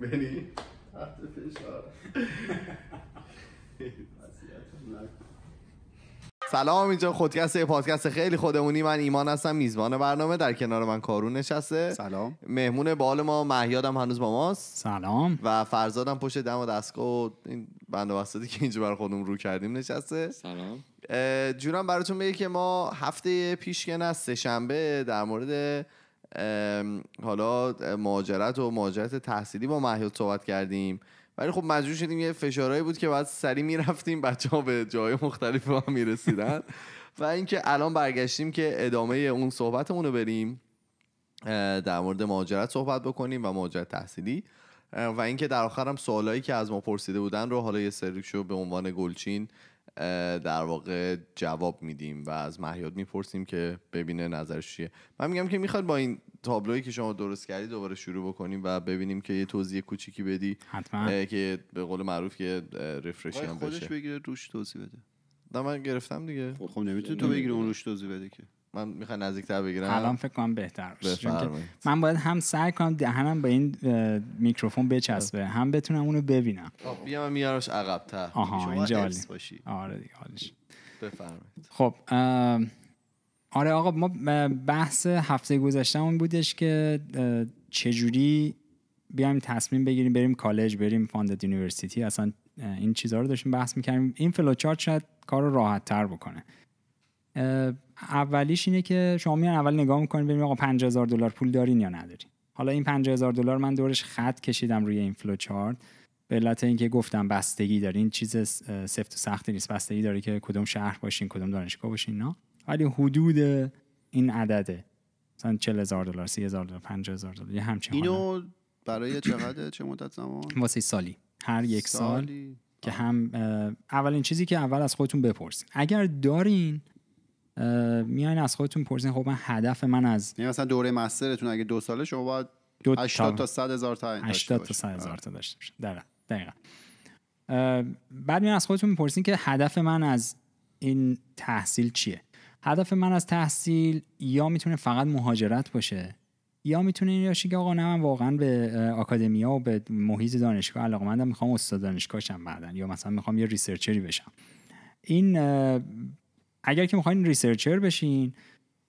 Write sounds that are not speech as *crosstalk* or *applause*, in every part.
بنی *laughs* *laughs* سلام اینجا خودکست پادکست خیلی خودمونی من ایمان هستم میزبان برنامه در کنار من کارون نشسته سلام مهمون بال ما مهیادم هنوز با ماست سلام و فرزادم پشت دم و دستگاه و این بند وسطی که اینجا بر خودم رو کردیم نشسته سلام جورم براتون بگه که ما هفته پیش که نه شنبه در مورد حالا مهاجرت و مهاجرت تحصیلی با محیط صحبت کردیم ولی خب مجبور شدیم یه فشارهایی بود که بعد سری میرفتیم بچه ها به جای مختلف ما میرسیدن و اینکه الان برگشتیم که ادامه اون صحبتمون رو بریم در مورد مهاجرت صحبت بکنیم و مهاجرت تحصیلی و اینکه در آخر هم سوالایی که از ما پرسیده بودن رو حالا یه سریش به عنوان گلچین در واقع جواب میدیم و از مهیاد میپرسیم که ببینه نظرش چیه من میگم که میخواد با این تابلویی که شما درست کردی دوباره شروع بکنیم و ببینیم که یه توضیح کوچیکی بدی حتما که به قول معروف که رفرشی هم بشه خودش بگیره روش توضیح بده من گرفتم دیگه خب, خب، نمیتونی تو یعنی بگیری اون روش توضیح بده که من میخوام نزدیکتر بگیرم الان فکر کنم بهتر من باید هم سعی کنم دهنم به این میکروفون بچسبه هم بتونم اونو ببینم خب، بیا من میارمش تا. آها اینجا آره دیگه حالش بفرمایید خب آره آقا ما بحث هفته اون بودش که چجوری بیایم تصمیم بگیریم بریم کالج بریم فاندد یونیورسیتی اصلا این چیزها رو داشتیم بحث میکردیم این فلوچارت شاید کار رو راحت تر بکنه اولیش اینه که شما میان اول نگاه میکنین ببینید آقا 5000 دلار پول دارین یا ندارین حالا این 5000 دلار من دورش خط کشیدم روی این فلو چارت به علت اینکه گفتم بستگی دارین این چیز سفت و سختی نیست بستگی داره که کدوم شهر باشین کدوم دانشگاه باشین نه ولی حدود این عدده مثلا 40000 دلار 30000 دلار 50000 دلار یه همچین اینو برای چقدر چه مدت زمان واسه سالی هر یک سال که هم اولین چیزی که اول از خودتون بپرسین اگر دارین میاین از خودتون پرسین خب من هدف من از یعنی مثلا دوره مسترتون اگه دو ساله شما باید 80 تا 100 هزار تا 80 تا 100 هزار آره. تا داشته باشه دقیقاً دقیقاً بعد میان از خودتون میپرسین که هدف من از این تحصیل چیه هدف من از تحصیل یا میتونه فقط مهاجرت باشه یا میتونه این باشه که آقا نه من واقعا به آکادمیا و به محیط دانشگاه مندم میخوام استاد شم بعدن یا مثلا میخوام یه ریسرچری بشم این اگر که میخواین ریسرچر بشین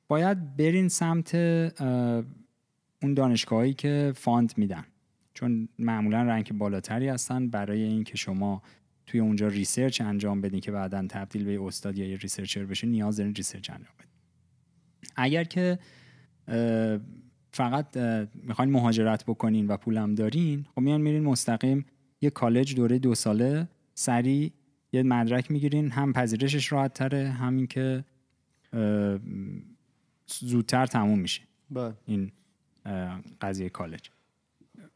باید برین سمت اون دانشگاهایی که فاند میدن چون معمولا رنگ بالاتری هستن برای اینکه شما توی اونجا ریسرچ انجام بدین که بعدا تبدیل به استاد یا ریسرچر بشین نیاز دارین ریسرچ انجام بدین اگر که فقط میخواین مهاجرت بکنین و پولم دارین خب میان میرین مستقیم یه کالج دوره دو ساله سریع یه مدرک میگیرین هم پذیرشش راحت تره همین که زودتر تموم میشه با. بله. این قضیه کالج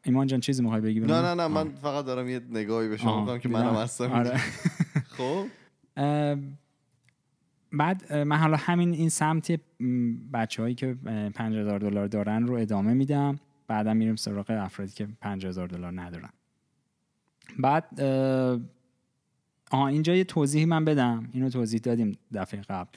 ایمان جان چیزی میخوای بگی نه نه نه من فقط دارم یه نگاهی به شما میکنم که منم هستم آره. *laughs* خب بعد من حالا همین این سمت بچه هایی که 5000 دلار دارن رو ادامه میدم بعدم میریم سراغ افرادی که 5000 دلار ندارن بعد آها اینجا یه توضیحی من بدم اینو توضیح دادیم دفعه قبل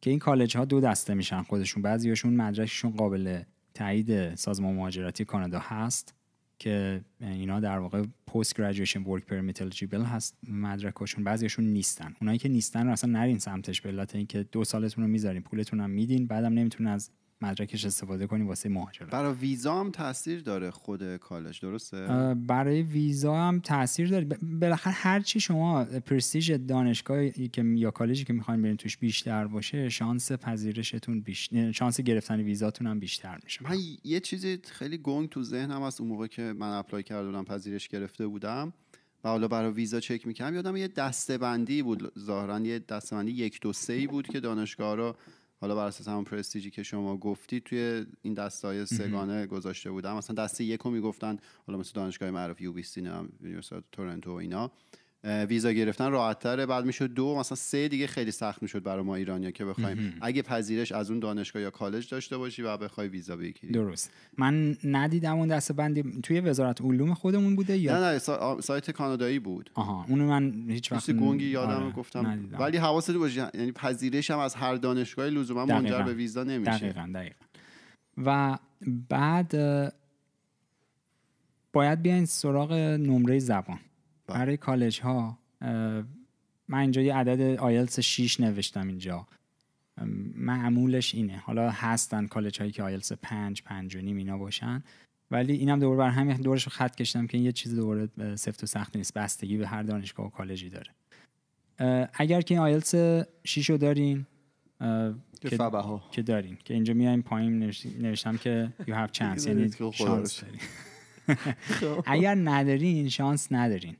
که این کالج ها دو دسته میشن خودشون بعضیشون مدرکشون قابل تایید سازمان مهاجرتی کانادا هست که اینا در واقع پست گریجویشن ورک پرمیت الیجیبل هست مدرکشون بعضیشون نیستن اونایی که نیستن رو اصلا نرین سمتش به علت اینکه دو سالتون رو میذارین پولتون هم میدین بعدم نمیتونن از مدرکش استفاده کنی واسه مهاجرت برای ویزا هم تاثیر داره خود کالج درسته برای ویزا هم تاثیر داره بالاخره هر چی شما پرستیژ دانشگاهی که یا کالجی که میخواین برین توش بیشتر باشه شانس پذیرشتون بیشتر شانس گرفتن ویزاتون هم بیشتر میشه من یه چیزی خیلی گنگ تو ذهنم از اون موقع که من اپلای کرده بودم پذیرش گرفته بودم و حالا برای ویزا چک میکردم یادم یه دسته بود ظاهرا یه دسته یک دو سه بود که دانشگاه رو حالا بر اساس همون پرستیجی که شما گفتی توی این دستای سگانه گذاشته بودم مثلا دسته یک رو میگفتن حالا مثل دانشگاه معروف یو بی سی تورنتو و اینا ویزا گرفتن راحت تره بعد میشد دو مثلا سه دیگه خیلی سخت میشد برای ما ایرانیا که بخوایم اگه پذیرش از اون دانشگاه یا کالج داشته باشی و بخوای ویزا بگیری درست من ندیدم اون دسته بندی توی وزارت علوم خودمون بوده یا نه نه سایت کانادایی بود آها اونو من هیچ وقت یادم آره. گفتم ندیدم. ولی حواست باشه یعنی پذیرش هم از هر دانشگاه لزوما منجر به ویزا نمیشه دقیقاً دقیقاً و بعد باید بیاین سراغ نمره زبان برای کالج ها من اینجا یه عدد آیلتس 6 نوشتم اینجا معمولش اینه حالا هستن کالج هایی که آیلتس 5 5 و نیم اینا باشن ولی اینم دوباره بر همین دورش خط کشتم که این یه چیز دوباره سفت و سخت نیست بستگی به هر دانشگاه و کالجی داره اگر که این آیلتس 6 رو دارین که, که دارین که اینجا میایم پایین نوشتم که you have chance *laughs* یعنی خب شانس خب. دارین *laughs* اگر ندارین شانس ندارین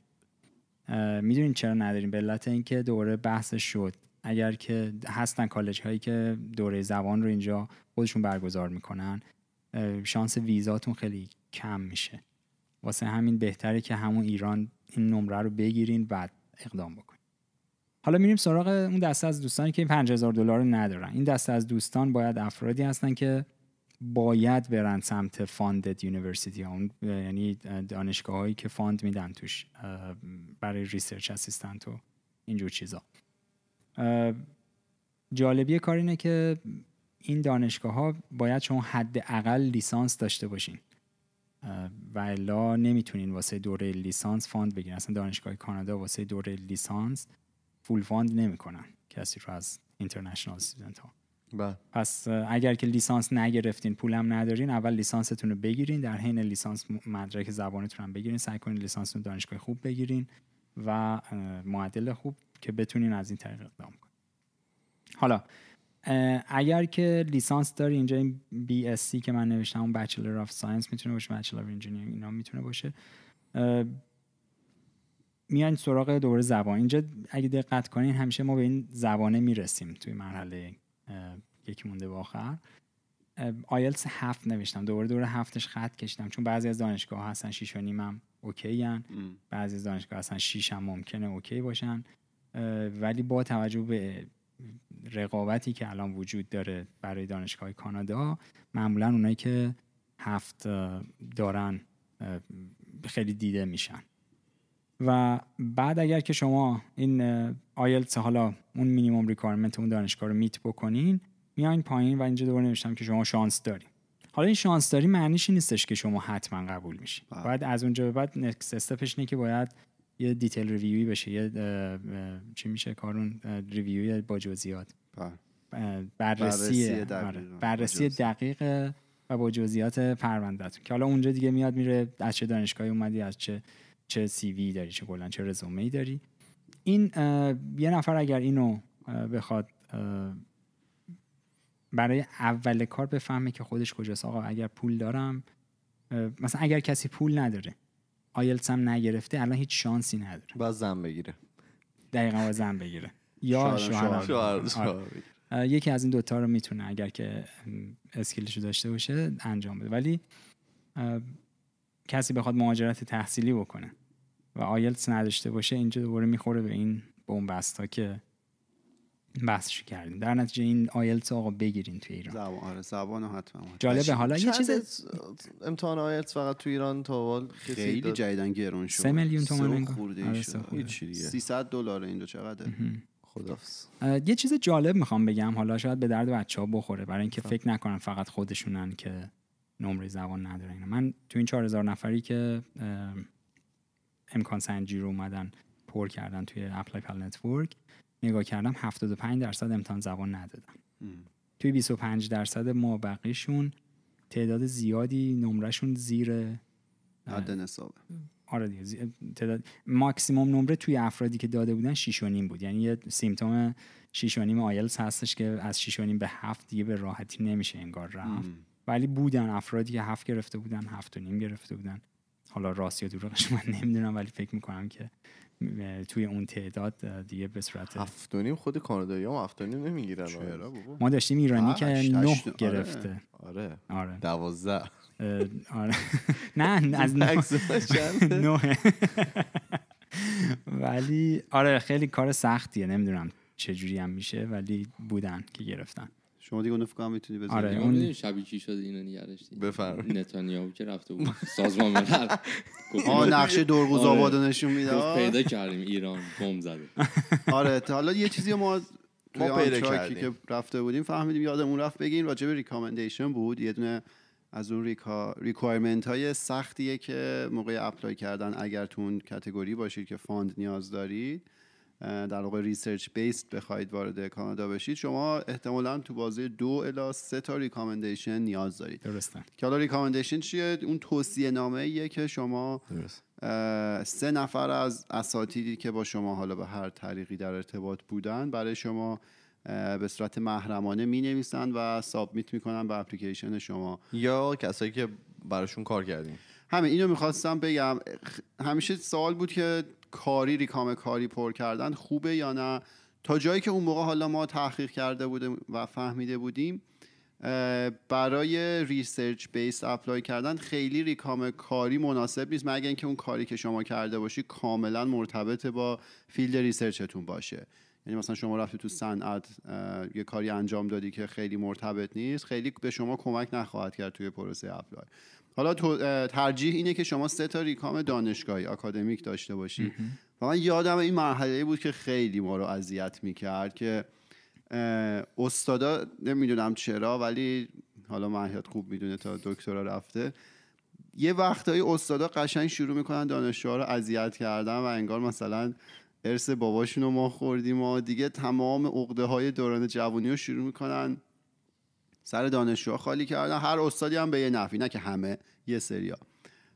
میدونین چرا نداریم به علت اینکه دوره بحث شد اگر که هستن کالج هایی که دوره زبان رو اینجا خودشون برگزار میکنن شانس ویزاتون خیلی کم میشه واسه همین بهتره که همون ایران این نمره رو بگیرین بعد اقدام بکنین حالا میریم سراغ اون دسته از دوستانی که این 5000 دلار رو ندارن این دسته از دوستان باید افرادی هستن که باید برن سمت فاندد یونیورسیتی ها یعنی دانشگاه هایی که فاند میدن توش برای ریسرچ اسیستنت و اینجور چیزا جالبی کار اینه که این دانشگاه ها باید شما حداقل لیسانس داشته باشین و الا نمیتونین واسه دوره لیسانس فاند بگیرن اصلا دانشگاه کانادا واسه دوره لیسانس فول فاند نمیکنن کسی رو از اینترنشنال استودنت ها بله. پس اگر که لیسانس نگرفتین پولم ندارین اول لیسانستون رو بگیرین در حین لیسانس مدرک زبانتون هم بگیرین سعی کنین لیسانس دانشگاه خوب بگیرین و معدل خوب که بتونین از این طریق اقدام کنین حالا اگر که لیسانس داری اینجا این بی که من نوشتم اون بچلر آف ساینس میتونه باشه بچلر انجینیرینگ میتونه باشه میان سراغ دوره زبان اینجا اگه دقت کنین همیشه ما به این زبانه میرسیم توی مرحله یکی مونده به آخر آیلتس هفت نوشتم دوباره دور هفتش خط کشیدم چون بعضی از دانشگاه هستن شیش و هم اوکی هن. بعضی از دانشگاه هستن شیش هم ممکنه اوکی باشن ولی با توجه به رقابتی که الان وجود داره برای دانشگاه کانادا معمولا اونایی که هفت دارن خیلی دیده میشن و بعد اگر که شما این آیلتس حالا اون مینیمم ریکوایرمنت اون دانشگاه رو میت بکنین میاین پایین و اینجا دوباره نوشتم که شما شانس داریم حالا این شانس داری معنیش نیستش که شما حتما قبول میشی باید بله. از اونجا به بعد نکست استپش اینه که باید یه دیتیل ریویوی بشه یه چی میشه کارون ریویوی با جزئیات بررسی بررسی آره، دقیق, و با جزئیات پروندهتون که حالا اونجا دیگه میاد میره از چه دانشگاهی اومدی از چه چه سی وی داری چه کلا چه رزومه ای داری این یه نفر اگر اینو بخواد برای اول کار بفهمه که خودش کجاست آقا اگر پول دارم مثلا اگر کسی پول نداره آیلتس هم نگرفته الان هیچ شانسی نداره باز زن بگیره دقیقا باز زن بگیره یا شوهر آره. یکی از این دوتا رو میتونه اگر که اسکیلش داشته باشه انجام بده ولی کسی بخواد مهاجرت تحصیلی بکنه و آیلتس نداشته باشه اینجا دوباره میخوره به این بومبست ها که بحثش کردیم در نتیجه این آیلتس آقا بگیرین تو ایران زبان آره زبان حتما جالبه حالا یه چیز امتحان آیلتس فقط تو ایران تا خیلی جدیدن گرون شد 3 میلیون تومان خورده آره، شد 300 دلار این دو چقدره خدافظ یه چیز جالب میخوام بگم حالا شاید به درد بچه ها بخوره برای اینکه خب. فکر نکنم فقط خودشونن که نمره زبان نداره اینا. من تو این 4000 نفری که امکان سنجی رو اومدن پر کردن توی اپلای پلنت نتورک نگاه کردم 75 درصد امتحان زبان ندادن توی 25 درصد ما بقیشون تعداد زیادی نمرهشون زیر حد نصابه آره دیگه تعداد ماکسیموم نمره توی افرادی که داده بودن 6 بود یعنی یه سیمتوم 6 و آیلتس هستش که از 6 به 7 دیگه به راحتی نمیشه انگار رفت ولی بودن افرادی که هفت گرفته بودن هفت و نیم گرفته بودن حالا راست یا دروغش من نمیدونم ولی فکر میکنم که توی اون تعداد دیگه به صورت هفت و نیم خود کانادایی هم هفت و نیم نمیگیرن آره، ما داشتیم ایرانی که نه آره. گرفته آره آره دوازده آره. *laughs* نه از *laughs* نه ولی آره خیلی کار سختیه نمیدونم چجوری هم میشه ولی بودن که گرفتن شما دیگه اون فکر میتونی بزنی آره یعنی اون شبی چی شد اینو نگرشتی بفرمایید نتانیاهو که رفته بود سازمان ملل ها نقشه دورگوز آباد آره. نشون میده پیدا کردیم ایران بم زده آره حالا یه چیزی ما ما پیدا کردیم که رفته بودیم فهمیدیم یادمون رفت بگین راجع به ریکامندیشن بود یه دونه از اون ریکا... ریکوایرمنت های سختیه که موقع اپلای کردن اگر تو اون کتگوری باشید که فاند نیاز دارید در واقع ریسرچ بیست بخواید وارد کانادا بشید شما احتمالا تو بازی دو الا سه تا ریکامندیشن نیاز دارید درسته که حالا ریکامندیشن چیه اون توصیه نامه که شما سه نفر از اساتیدی که با شما حالا به هر طریقی در ارتباط بودن برای شما به صورت محرمانه می و سابمیت میکنن به اپلیکیشن شما یا کسایی که براشون کار کردین همه اینو میخواستم بگم همیشه سوال بود که کاری ریکام کاری پر کردن خوبه یا نه تا جایی که اون موقع حالا ما تحقیق کرده بودیم و فهمیده بودیم برای ریسرچ بیس اپلای کردن خیلی ریکام کاری مناسب نیست مگر اینکه اون کاری که شما کرده باشی کاملا مرتبط با فیلد ریسرچتون باشه یعنی مثلا شما رفتی تو صنعت یه کاری انجام دادی که خیلی مرتبط نیست خیلی به شما کمک نخواهد کرد توی پروسه اپلای حالا ترجیح اینه که شما سه تا ریکام دانشگاهی اکادمیک داشته باشی و من یادم این مرحله بود که خیلی ما رو اذیت میکرد که استادا نمیدونم چرا ولی حالا محیط خوب میدونه تا دکترا رفته یه وقتایی استادا قشنگ شروع میکنن دانشجوها رو اذیت کردن و انگار مثلا ارث باباشون رو ما خوردیم و دیگه تمام عقده های دوران جوانی رو شروع میکنن سر دانشجوها خالی کردن هر استادی هم به یه نفی نه که همه یه سریا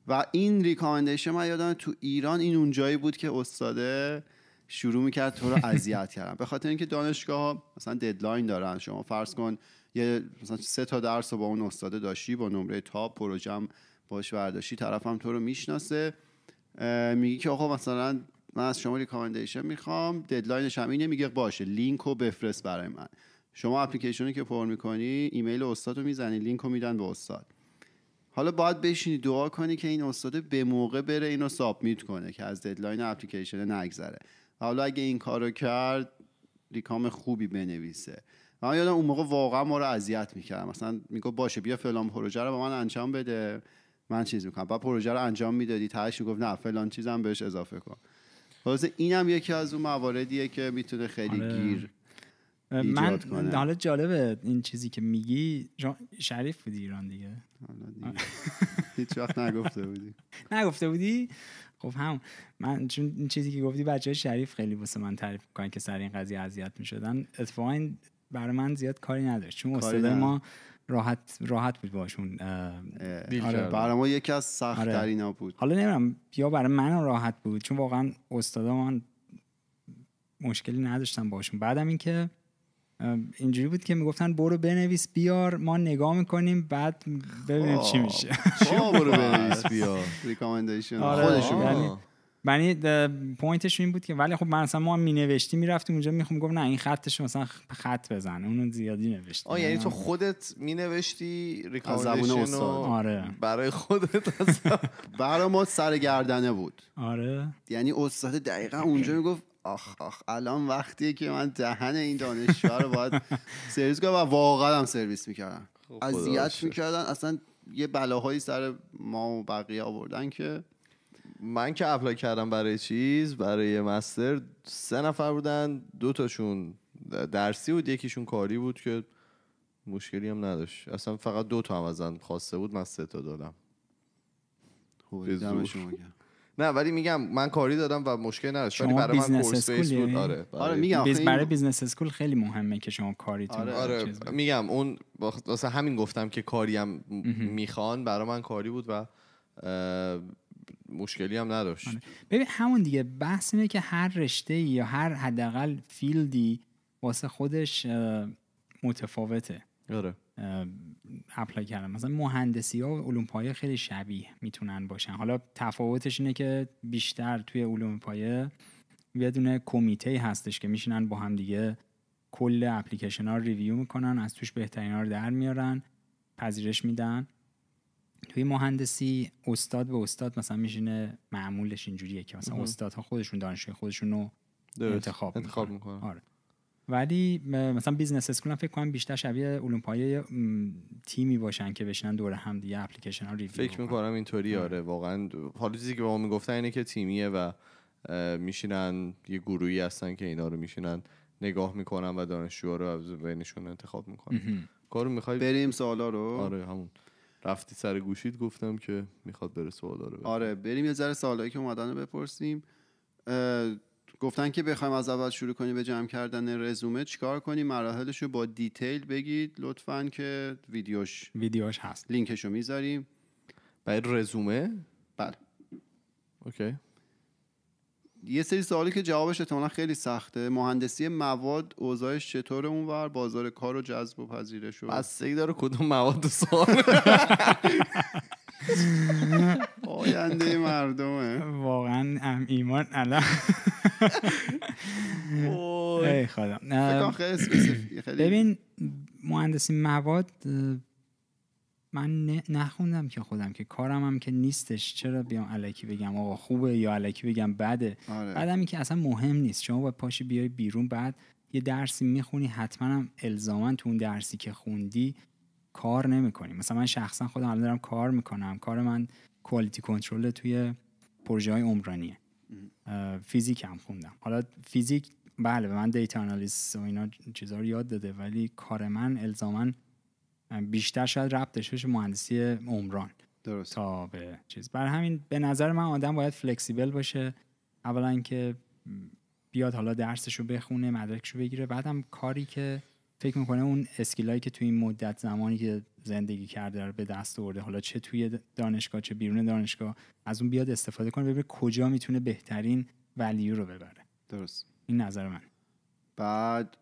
و این ریکامندیشن من یادم تو ایران این اونجایی بود که استاده شروع میکرد تو رو *laughs* اذیت کردن به خاطر اینکه دانشگاه ها مثلا ددلاین دارن شما فرض کن یه مثلا سه تا درس رو با اون استاده داشتی با نمره تا پروژم باش برداشتی طرفم تو رو میشناسه میگی که آقا مثلا من از شما ریکامندیشن میخوام ددلاینش هم اینه میگه باشه لینک رو بفرست برای من شما اپلیکیشن رو که پر میکنی ایمیل استاد رو میزنی لینک رو میدن به استاد حالا باید بشینی دعا کنی که این استاد به موقع بره اینو سابمیت کنه که از ددلاین اپلیکیشن نگذره حالا اگه این کارو کرد ریکام خوبی بنویسه من یادم اون موقع واقعا ما رو اذیت میکرد مثلا میگفت باشه بیا فلان پروژه رو به من انجام بده من چیز میکنم بعد پروژه رو انجام میدادی تاش میگفت نه فلان چیزم بهش اضافه کن خلاص اینم یکی از اون مواردیه که میتونه خیلی آره. گیر من حالا جالبه این چیزی که میگی شریف بودی ایران دیگه هیچ وقت نگفته بودی *laughs* نگفته بودی خب هم من چون این چیزی که گفتی بچه شریف خیلی واسه من تعریف میکنن که سر این قضیه اذیت میشدن اتفاقا این برای من زیاد کاری نداشت چون استاد ما راحت راحت بود باشون آره. برای ما یکی از سخت آره. بود حالا نمیرم یا برای من راحت بود چون واقعا استادا من مشکلی نداشتم باشون بعدم اینکه اینجوری بود که میگفتن برو بنویس بیار ما نگاه میکنیم بعد ببینیم چی میشه برو *laughs* بنویس بیار ریکامندیشن آره، خودشون آره. یعنی پوینتش یعنی، این بود که ولی خب من اصلا ما می نوشتی میرفتیم اونجا میخوام گفت نه این خطش مثلا خط بزن اونو زیادی نوشتی آه یعنی تو خودت می نوشتی ریکامندیشن آره. برای خودت *laughs* برای ما سرگردنه بود آره یعنی استاد دقیقا اونجا میگفت آخ آخ الان وقتیه که من دهن این دانشجو رو باید سرویس کنم و واقعا هم سرویس میکردم خب، اذیت میکردن اصلا یه بلاهایی سر ما و بقیه آوردن که من که اپلای کردم برای چیز برای مستر سه نفر بودن دو تاشون درسی بود یکیشون کاری بود که مشکلی هم نداشت اصلا فقط دو تا هم ازن خواسته بود من سه تا دادم خب، دمشون نه ولی میگم من کاری دادم و مشکل نداشت شما برای من کورس آره،, آره. آره میگم برای بیزنس اسکول خیلی مهمه که شما کاریتون آره, آره میگم اون واسه همین گفتم که کاریم میخوان برای من کاری بود و مشکلی هم نداشت آره. ببین همون دیگه بحث اینه که هر رشته یا هر حداقل فیلدی واسه خودش متفاوته آره اپلای مثلا مهندسی ها و علوم پایه خیلی شبیه میتونن باشن حالا تفاوتش اینه که بیشتر توی علوم پایه یه دونه کمیته هستش که میشینن با هم دیگه کل اپلیکیشن ها رو ریویو میکنن از توش بهترین ها رو در میارن پذیرش میدن توی مهندسی استاد به استاد مثلا میشینه معمولش اینجوریه که مثلا استادها خودشون دانشگاه خودشون رو انتخاب, میکنن. آره. ولی مثلا بیزنس اسکول فکر کنم بیشتر شبیه علوم تیمی باشن که بشنن دوره هم دیگه اپلیکیشن ها ریویو فکر میکنم اینطوری آره. آره واقعا حالا چیزی که به ما میگفتن اینه که تیمیه و میشینن یه گروهی هستن که اینا رو میشینن نگاه میکنن و دانشجوها رو از بینشون انتخاب میکنن کارو میخوای بریم سوالا رو آره همون رفتی سر گوشید گفتم که میخواد بره سوالا رو آره بریم یه ذره سوالایی که اومدن بپرسیم گفتن که بخوایم از اول شروع کنیم به جمع کردن رزومه چیکار کنیم مراحلش رو با دیتیل بگید لطفا که ویدیوش ویدیوش هست لینکش رو میذاریم برای رزومه بله اوکی یه سری سوالی که جوابش احتمالا خیلی سخته مهندسی مواد اوضاعش چطور اونور بازار کار و جذب و پذیرش و بستگی داره کدوم مواد سوال *laughs* آینده مردمه واقعا ام ایمان الان ای خدا ببین مهندسی مواد من نخوندم که خودم که کارم هم که نیستش چرا بیام علکی بگم آقا خوبه یا علکی بگم بده آره. بعدم که اصلا مهم نیست شما باید پاشی بیای بیرون بعد یه درسی میخونی حتما هم الزاما تو اون درسی که خوندی کار نمیکنی مثلا من شخصا خودم الان دارم کار میکنم کار من کوالیتی کنترل توی پروژه های عمرانیه فیزیک هم خوندم حالا فیزیک بله به من دیتا انالیس و اینا چیزا رو یاد داده ولی کار من الزاما بیشتر شاید ربط داشته مهندسی عمران درست تا به چیز بر همین به نظر من آدم باید فلکسیبل باشه اولا که بیاد حالا درسش رو بخونه مدرکش رو بگیره بعدم کاری که فکر میکنه اون اسکیلایی که تو این مدت زمانی که زندگی کرده رو به دست آورده حالا چه توی دانشگاه چه بیرون دانشگاه از اون بیاد استفاده کنه ببینه کجا میتونه بهترین ولیو رو ببره درست این نظر من بعد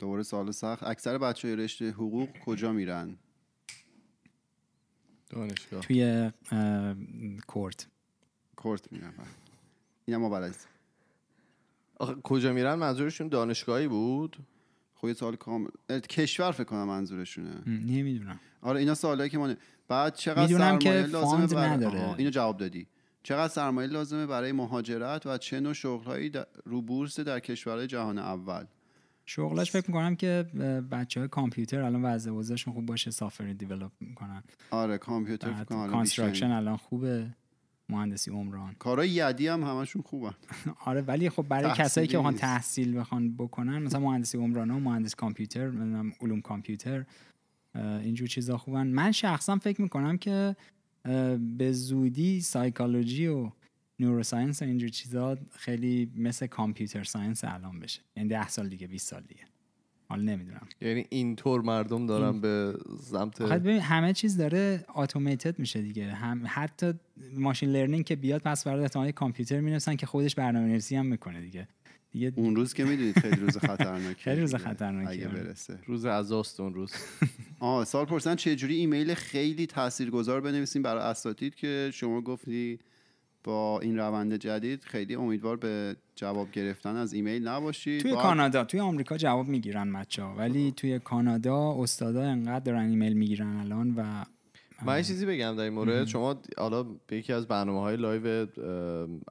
دوباره سال سخت اکثر بچه های رشته حقوق کجا میرن دانشگاه توی کورت کورت میرن بله. این ما کجا میرن منظورشون دانشگاهی بود خب یه کامل کشور فکر کنم منظورشونه نمیدونم آره اینا سوالایی که مانه بعد چقدر سرمایه لازمه برای نداره. اینو جواب دادی چقدر سرمایه لازمه برای مهاجرت و چه نوع شغلهایی رو بورس در کشورهای جهان اول شغلش فکر میکنم که بچه های کامپیوتر الان وضع وضعشون خوب باشه سافر دیولپ میکنن آره کامپیوتر الان خوبه مهندسی عمران کارای یدی هم همشون خوبن *laughs* آره ولی خب برای کسایی که بخوان تحصیل بخوان بکنن مثلا مهندسی عمران و مهندس کامپیوتر علوم کامپیوتر اینجور چیزا خوبن من شخصا فکر میکنم که به زودی سایکولوژی و نوروساینس و اینجور چیزا خیلی مثل کامپیوتر ساینس الان بشه یعنی ده سال دیگه 20 سال دیگه حالا نمیدونم یعنی اینطور مردم دارن به سمت همه چیز داره اتوماتد میشه دیگه هم حتی ماشین لرنینگ که بیاد پس برای احتمالی کامپیوتر مینوسن که خودش برنامه نویسی هم میکنه دیگه دیگه اون روز که میدونید خیلی روز خطرناکه خیلی روز خطرناکه اگه برسه روز عزاست اون روز *laughs* آه سال پرسن چه جوری ایمیل خیلی تاثیرگذار بنویسیم برای اساتید که شما گفتی با این روند جدید خیلی امیدوار به جواب گرفتن از ایمیل نباشید توی کانادا توی آمریکا جواب میگیرن مچا ولی توی کانادا استادا انقدر دارن ایمیل میگیرن الان و من یه چیزی بگم در این مورد شما حالا یکی از برنامه های لایو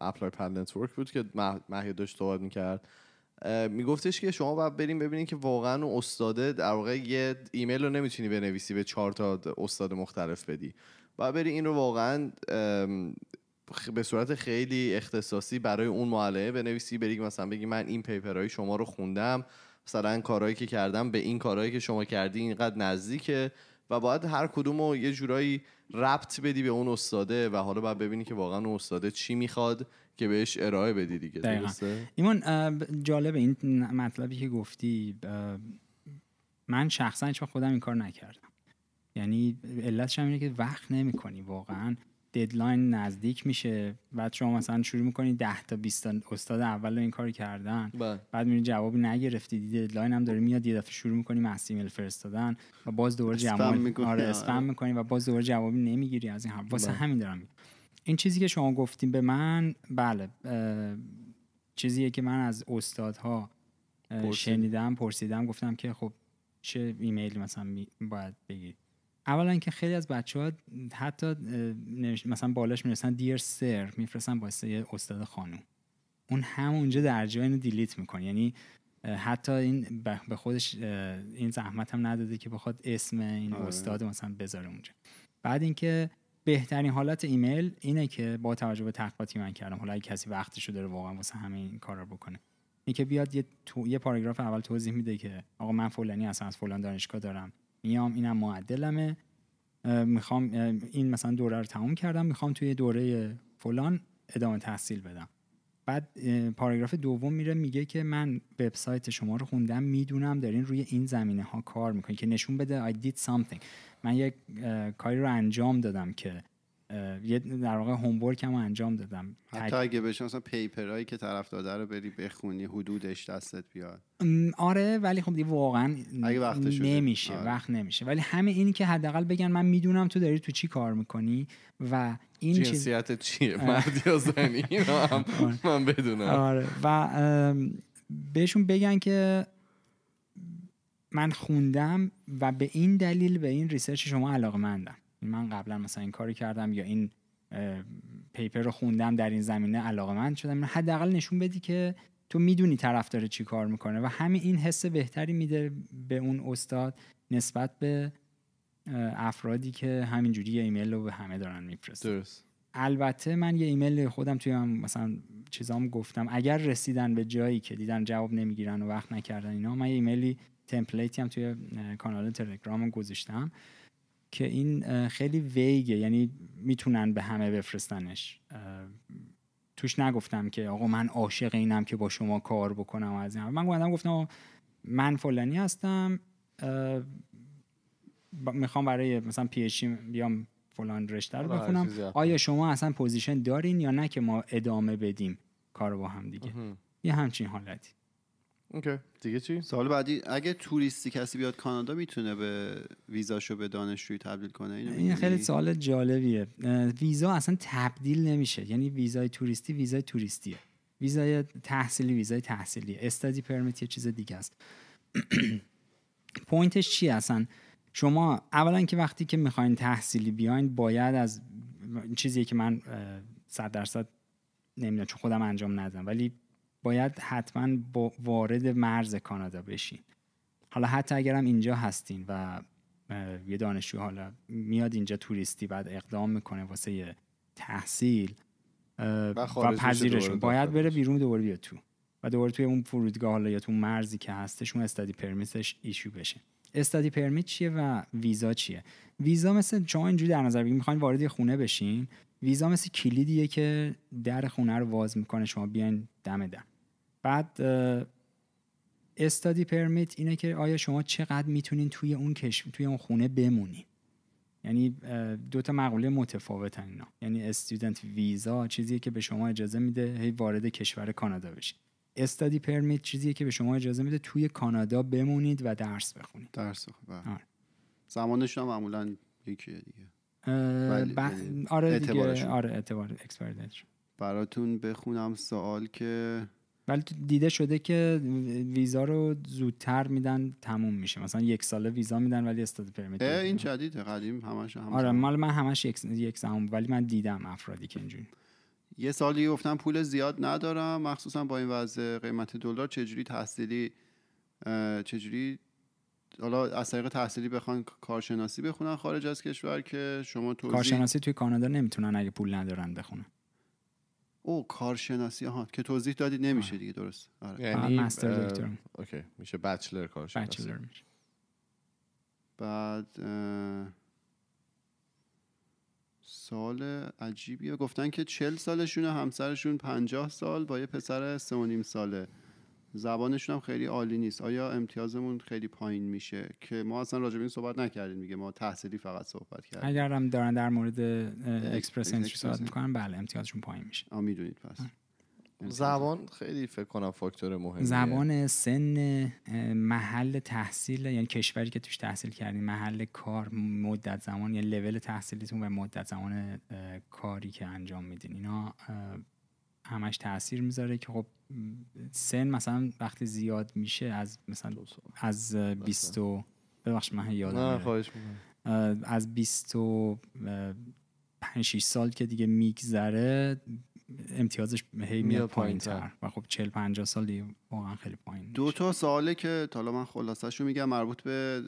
اپلای پد نتورک بود که مهیا داشت صحبت میکرد میگفتش که شما باید بریم ببینید که واقعا استاده در واقع یه ایمیل رو نمیتونی بنویسی به چهار تا استاد مختلف بدی و بری این رو واقعا به صورت خیلی اختصاصی برای اون معلمه بنویسی بری مثلا بگی من این پیپرهای شما رو خوندم مثلا کارهایی که کردم به این کارهایی که شما کردی اینقدر نزدیکه و باید هر کدوم رو یه جورایی ربط بدی به اون استاده و حالا باید ببینی که واقعا اون استاده چی میخواد که بهش ارائه بدی دیگه درسته؟ ایمان جالب این مطلبی که گفتی من شخصا هیچ خودم این کار نکردم یعنی علتش هم که وقت کنی واقعا ددلاین نزدیک میشه بعد شما مثلا شروع میکنی 10 تا 20 استاد اول این کار کردن بله. بعد میبینی جواب نگرفتی ددلاین هم داره میاد یه دفعه شروع میکنی مسی ایمیل فرستادن و باز دور جواب آره،, آره اسپم میکنی و باز دوباره جوابی نمیگیری از این هم واسه بله. همین دارم این چیزی که شما گفتیم به من بله چیزیه که من از استادها شنیدم پرسیدم گفتم که خب چه ایمیل مثلا باید بگیرید اولا که خیلی از بچه ها حتی مثلا بالاش میرسن دیر سر میفرستن واسه استاد خانوم اون هم اونجا در جای اینو دیلیت میکنه یعنی حتی این به خودش این زحمت هم نداده که بخواد اسم این آه. استاد مثلا بذاره اونجا بعد اینکه بهترین حالت ایمیل اینه که با توجه به تحقیقاتی من کردم حالا اگه کسی وقتشو داره واقعا واسه همین این کارا بکنه اینکه بیاد یه, تو... یه پاراگراف اول توضیح میده که آقا من فلانی هستم از فلان دانشگاه دارم میام اینم معدلمه میخوام این مثلا دوره رو تموم کردم میخوام توی دوره فلان ادامه تحصیل بدم بعد پاراگراف دوم میره میگه که من وبسایت شما رو خوندم میدونم دارین روی این زمینه ها کار میکنین که نشون بده I did something من یک کاری رو انجام دادم که یه در واقع هوم هم انجام دادم حتی اگه بشه مثلا پیپرهایی که طرف داده رو بری بخونی حدودش دستت بیاد آره ولی خب دیگه واقعا وقت نمیشه آره. وقت نمیشه ولی همه اینی که حداقل بگن من میدونم تو داری تو چی کار میکنی و این جنسیت چیز... چیه مردی یا زنی *laughs* من بدونم آره و بهشون بگن که من خوندم و به این دلیل به این ریسرچ شما علاقه من قبلا مثلا این کاری کردم یا این پیپر رو خوندم در این زمینه علاقه من شدم حداقل نشون بدی که تو میدونی طرف داره چی کار میکنه و همین این حس بهتری میده به اون استاد نسبت به افرادی که همینجوری یه ایمیل رو به همه دارن میفرستن درست البته من یه ایمیل خودم توی مثلا چیزام گفتم اگر رسیدن به جایی که دیدن جواب نمیگیرن و وقت نکردن اینا من یه ایمیلی تمپلیتی هم توی کانال تلگرام گذاشتم که این خیلی ویگه یعنی میتونن به همه بفرستنش توش نگفتم که آقا من عاشق اینم که با شما کار بکنم از این من گفتم گفتم من فلانی هستم میخوام برای مثلا پی اچ بیام فلان رشته رو آیا شما اصلا پوزیشن دارین یا نه که ما ادامه بدیم کار با هم دیگه یه همچین حالتی اوکی دیگه چی سال بعدی اگه توریستی کسی بیاد کانادا میتونه به ویزاشو به دانشجویی تبدیل کنه این خیلی سوال جالبیه ویزا اصلا تبدیل نمیشه یعنی ویزای توریستی ویزای توریستیه ویزای تحصیلی ویزای تحصیلی استادی پرمیت یه چیز دیگه است *clears throat* پوینتش چی اصلا شما اولا که وقتی که میخواین تحصیلی بیاین باید از چیزی که من صد درصد نمیدونم چون خودم انجام ندادم ولی باید حتما با وارد مرز کانادا بشین حالا حتی اگرم اینجا هستین و یه دانشجو حالا میاد اینجا توریستی بعد اقدام میکنه واسه تحصیل و پذیرش باید بره بیرون دوباره بیاد تو و دوباره توی اون فرودگاه حالا یا تو مرزی که هستش اون استادی پرمیتش ایشو بشه استادی پرمیت چیه و ویزا چیه ویزا مثل شما اینجوری در نظر میخواین وارد خونه بشین ویزا مثل کلیدیه که در خونه رو واز میکنه شما بیاین دم دم بعد استادی پرمیت اینه که آیا شما چقدر میتونین توی اون توی اون خونه بمونین یعنی دو تا مقوله متفاوتن اینا یعنی استودنت ویزا چیزیه که به شما اجازه میده هی وارد کشور کانادا بشید استادی پرمیت چیزیه که به شما اجازه میده توی کانادا بمونید و درس بخونید درس بخونید آره. زمانشون هم معمولا یکیه دیگه ب... یعنی آره دیگه آره اعتبار اکسپایر براتون بخونم سوال که ولی دیده شده که ویزا رو زودتر میدن تموم میشه مثلا یک ساله ویزا میدن ولی استاد پرمیت این جدیده قدیم همش هم آره مال من همش یک یک ولی من دیدم افرادی که اینجوری یه سالی گفتم پول زیاد ندارم مخصوصا با این وضع قیمت دلار چجوری تحصیلی چجوری حالا از طریق تحصیلی بخوان کارشناسی بخونن خارج از کشور که شما توضیح... کارشناسی توی کانادا نمیتونن اگه پول ندارن بخونن او کارشناسی ها که توضیح دادید نمیشه دیگه درست آره. یعنی، مستر دکتر اوکی میشه بچلر کارشناسی میشه بعد سال عجیبیه گفتن که چل سالشون همسرشون پنجاه سال با یه پسر سه و نیم ساله زبانشون هم خیلی عالی نیست آیا امتیازمون خیلی پایین میشه که ما اصلا راجع به این صحبت نکردیم میگه ما تحصیلی فقط صحبت کردیم اگر هم دارن در مورد اکسپرس انتری صحبت میکنن بله امتیازشون پایین میشه آ میدونید پس زبان خیلی فکر کنم فاکتور مهمه زبان سن محل تحصیل یعنی کشوری که توش تحصیل کردین محل کار مدت زمان یعنی لول تحصیلیتون و مدت زمان کاری که انجام میدین اینا همش تاثیر میذاره که خب سن مثلا وقتی زیاد میشه از مثلا از 20 ببخش من یادم نه از 5 6 سال که دیگه میگذره امتیازش هی میاد پایین تر و خب 40 50 سال واقعا خیلی پایین دو تا سواله که حالا من خلاصه‌شو میگم مربوط به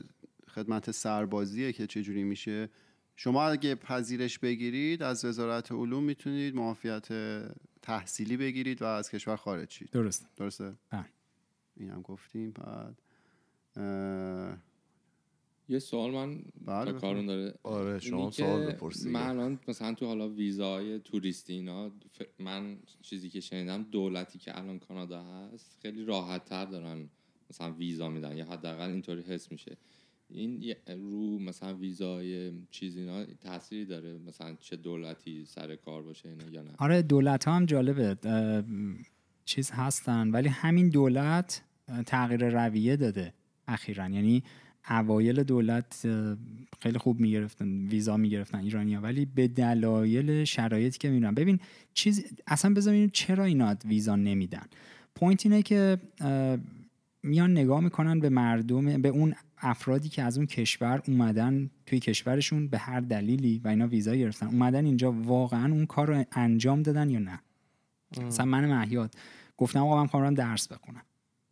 خدمت سربازیه که چه جوری میشه شما اگه پذیرش بگیرید از وزارت علوم میتونید معافیت تحصیلی بگیرید و از کشور خارج شید درست درسته بله. این هم گفتیم بعد یه سوال من بله کارون داره آره شما سوال بپرسید من الان مثلا تو حالا ویزای توریستی اینا من چیزی که شنیدم دولتی که الان کانادا هست خیلی راحت تر دارن مثلا ویزا میدن یا حداقل اینطوری حس میشه این رو مثلا ویزای چیزی اینا تاثیری داره مثلا چه دولتی سر کار باشه اینا یا نه آره دولت ها هم جالبه چیز هستن ولی همین دولت تغییر رویه داده اخیرا یعنی اوایل دولت خیلی خوب میگرفتن ویزا میگرفتن ایرانیا ولی به دلایل شرایطی که میرن ببین چیز اصلا بزنین چرا اینا ویزا نمیدن پوینت اینه که میان نگاه میکنن به مردم به اون افرادی که از اون کشور اومدن توی کشورشون به هر دلیلی و اینا ویزا گرفتن اومدن اینجا واقعا اون کار رو انجام دادن یا نه مثلا من محیات گفتم آقا من خواهم درس بخونم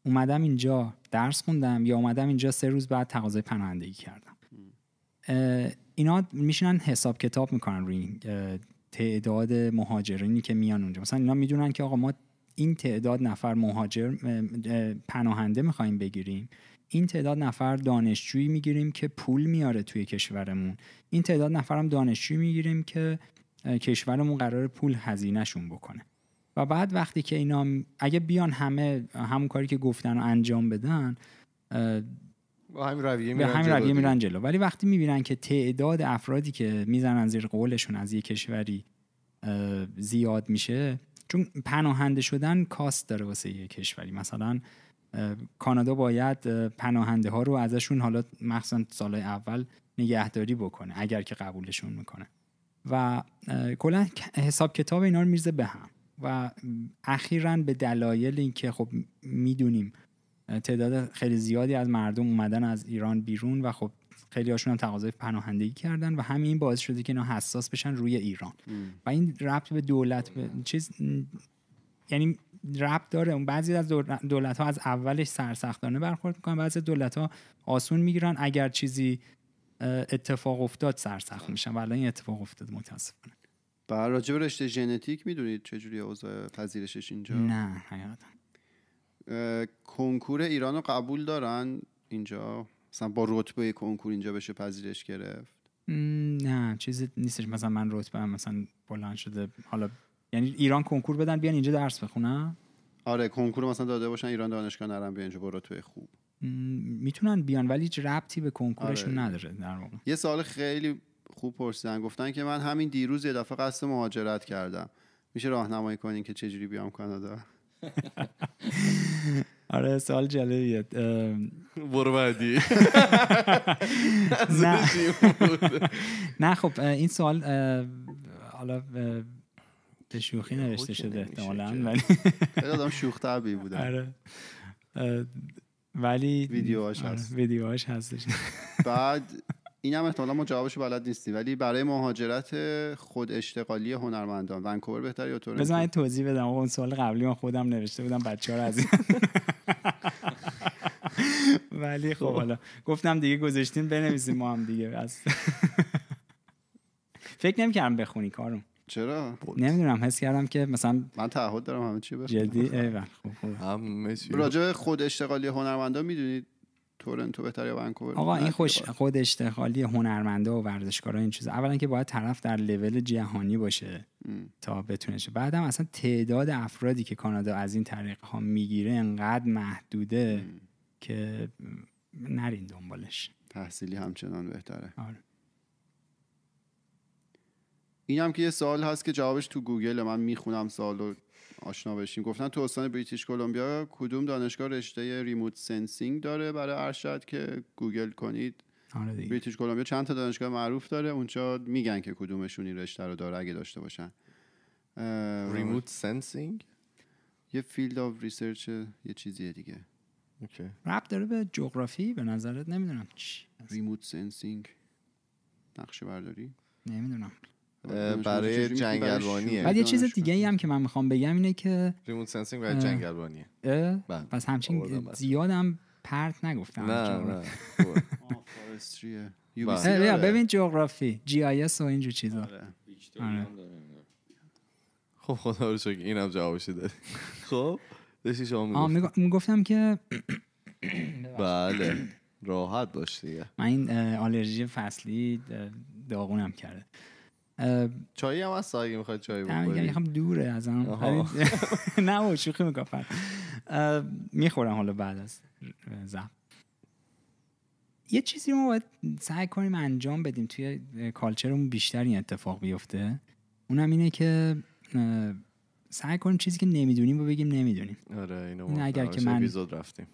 اومدم اینجا درس خوندم یا اومدم اینجا سه روز بعد تقاضای پناهندگی کردم اینا میشینن حساب کتاب میکنن روی تعداد مهاجرینی که میان اونجا مثلا اینا میدونن که آقا ما این تعداد نفر مهاجر پناهنده میخوایم بگیریم این تعداد نفر دانشجویی میگیریم که پول میاره توی کشورمون این تعداد نفرم دانشجویی میگیریم که کشورمون قرار پول هزینهشون بکنه و بعد وقتی که اینا اگه بیان همه همون کاری که گفتن و انجام بدن با همین رویه میرن, رویه میرن جلو ولی وقتی میبینن که تعداد افرادی که میزنن زیر قولشون از یک کشوری زیاد میشه چون پناهنده شدن کاست داره واسه یه کشوری مثلا کانادا باید پناهنده ها رو ازشون حالا مخصوصا سال اول نگهداری بکنه اگر که قبولشون میکنه و کلا حساب کتاب اینا رو میرزه به هم و اخیرا به دلایل اینکه خب میدونیم تعداد خیلی زیادی از مردم اومدن از ایران بیرون و خب خیلی هاشون هم تقاضای پناهندگی کردن و همین باعث شده که اینا حساس بشن روی ایران و این ربط به دولت به چیز یعنی رب داره اون بعضی از دولت ها از اولش سرسختانه برخورد میکنن بعضی دولت ها آسون میگیرن اگر چیزی اتفاق افتاد سرسخت خب. میشن ولی این اتفاق افتاد متاسفانه بر راجع رشته ژنتیک میدونید چجوری اوضاع پذیرشش اینجا نه کنکور ایران رو قبول دارن اینجا مثلا با رتبه کنکور اینجا بشه پذیرش گرفت نه چیزی نیستش مثلا من رتبه هم مثلا بلند شده حالا یعنی ایران کنکور بدن بیان اینجا درس بخونن آره کنکور مثلا داده باشن ایران دانشگاه نرم بیان اینجا توی خوب میتونن بیان ولی هیچ ربطی به کنکورشون آره. نداره در واقع یه سال خیلی خوب پرسیدن گفتن که من همین دیروز یه دفعه قصد مهاجرت کردم میشه راهنمایی کنین که چجوری بیام کانادا *laughs* آره سال جالبیه برو بعدی *laughs* *laughs* نه خب این سوال حالا به شوخی نوشته شده احتمالا ولی آدم شوخ طبعی بوده آره ولی ویدیوهاش آره، هست ویدیوهاش هستش *laughs* بعد این هم احتمالا ما جوابش بلد نیستی ولی برای مهاجرت خود اشتغالی هنرمندان ونکوور بهتر یا تورنتو بذار توضیح بدم اون سوال قبلی من خودم نوشته بودم بچه ها از *laughs* ولی خب،, خب حالا گفتم دیگه گذاشتیم بنویسیم ما هم دیگه *laughs* فکر فکر کردم بخونی کارم چرا نمیدونم حس کردم که مثلا من تعهد دارم همه چی بخونم جدی ایول راجع خود اشتغالی هنرمندا میدونید تورنتو بهتر یا ونکوور آقا این خوش خود اشتغالی هنرمنده و ورزشکارا این چیزا اولا که باید طرف در لول جهانی باشه تا بتونه شه بعدم اصلا تعداد افرادی که کانادا از این طریق ها میگیره انقدر محدوده که نرین دنبالش تحصیلی همچنان بهتره آره. این هم که یه سال هست که جوابش تو گوگل من میخونم سال رو آشنا بشیم گفتن تو استان بریتیش کلمبیا کدوم دانشگاه رشته ریموت سنسینگ داره برای ارشد که گوگل کنید آره بریتیش کلمبیا چند تا دانشگاه معروف داره اونجا میگن که کدومشون این رشته رو داره اگه داشته باشن ریموت سنسینگ یه فیلد آف ریسرچ یه چیزیه دیگه اوکی رب داره به جغرافی به نظرت نمیدونم چی ریموت سنسینگ نقشه برداری نمیدونم برای جنگلبانیه بعد یه چیز دیگه ای هم که من میخوام بگم اینه که ریموت سنسینگ برای جنگلبانیه بله، پس همچین زیادم پرت نگفتم نه نه *laughs* بله. آره. ببین جغرافی جی آی اس و اینجور چیزا آره. آره. خب خدا رو شکر اینم جوابشی داری *laughs* خب داشتی شما میگفتم که *coughs* بله راحت باش دیگه من این آلرژی فصلی داغونم کرده چای هم هست اگه میخواد چای بخوری میخوام دوره ازم *laughs* نه شوخی میکنم میخورم حالا بعد از زب یه چیزی رو ما باید سعی کنیم انجام بدیم توی کالچرمون بیشتر این اتفاق بیفته اونم اینه که سعی کنیم چیزی که نمیدونیم رو بگیم نمیدونیم آره اینو اگر که من رفتیم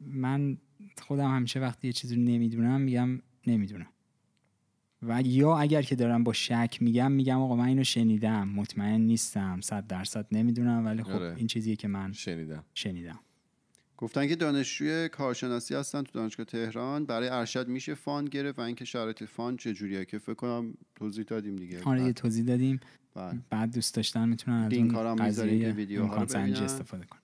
من خودم همیشه وقتی یه چیزی رو نمیدونم میگم نمیدونم و یا اگر که دارم با شک میگم میگم آقا من اینو شنیدم مطمئن نیستم صد درصد نمیدونم ولی خب آره. این چیزیه که من شنیدم شنیدم گفتن که دانشجوی کارشناسی هستن تو دانشگاه تهران برای ارشد میشه فان گرفت و اینکه شرایط فان چجوریه که فکر کنم توضیح دادیم دیگه آره توضیح دادیم بعد. دوست داشتن میتونن از این کارا میذاریم که ویدیو استفاده کن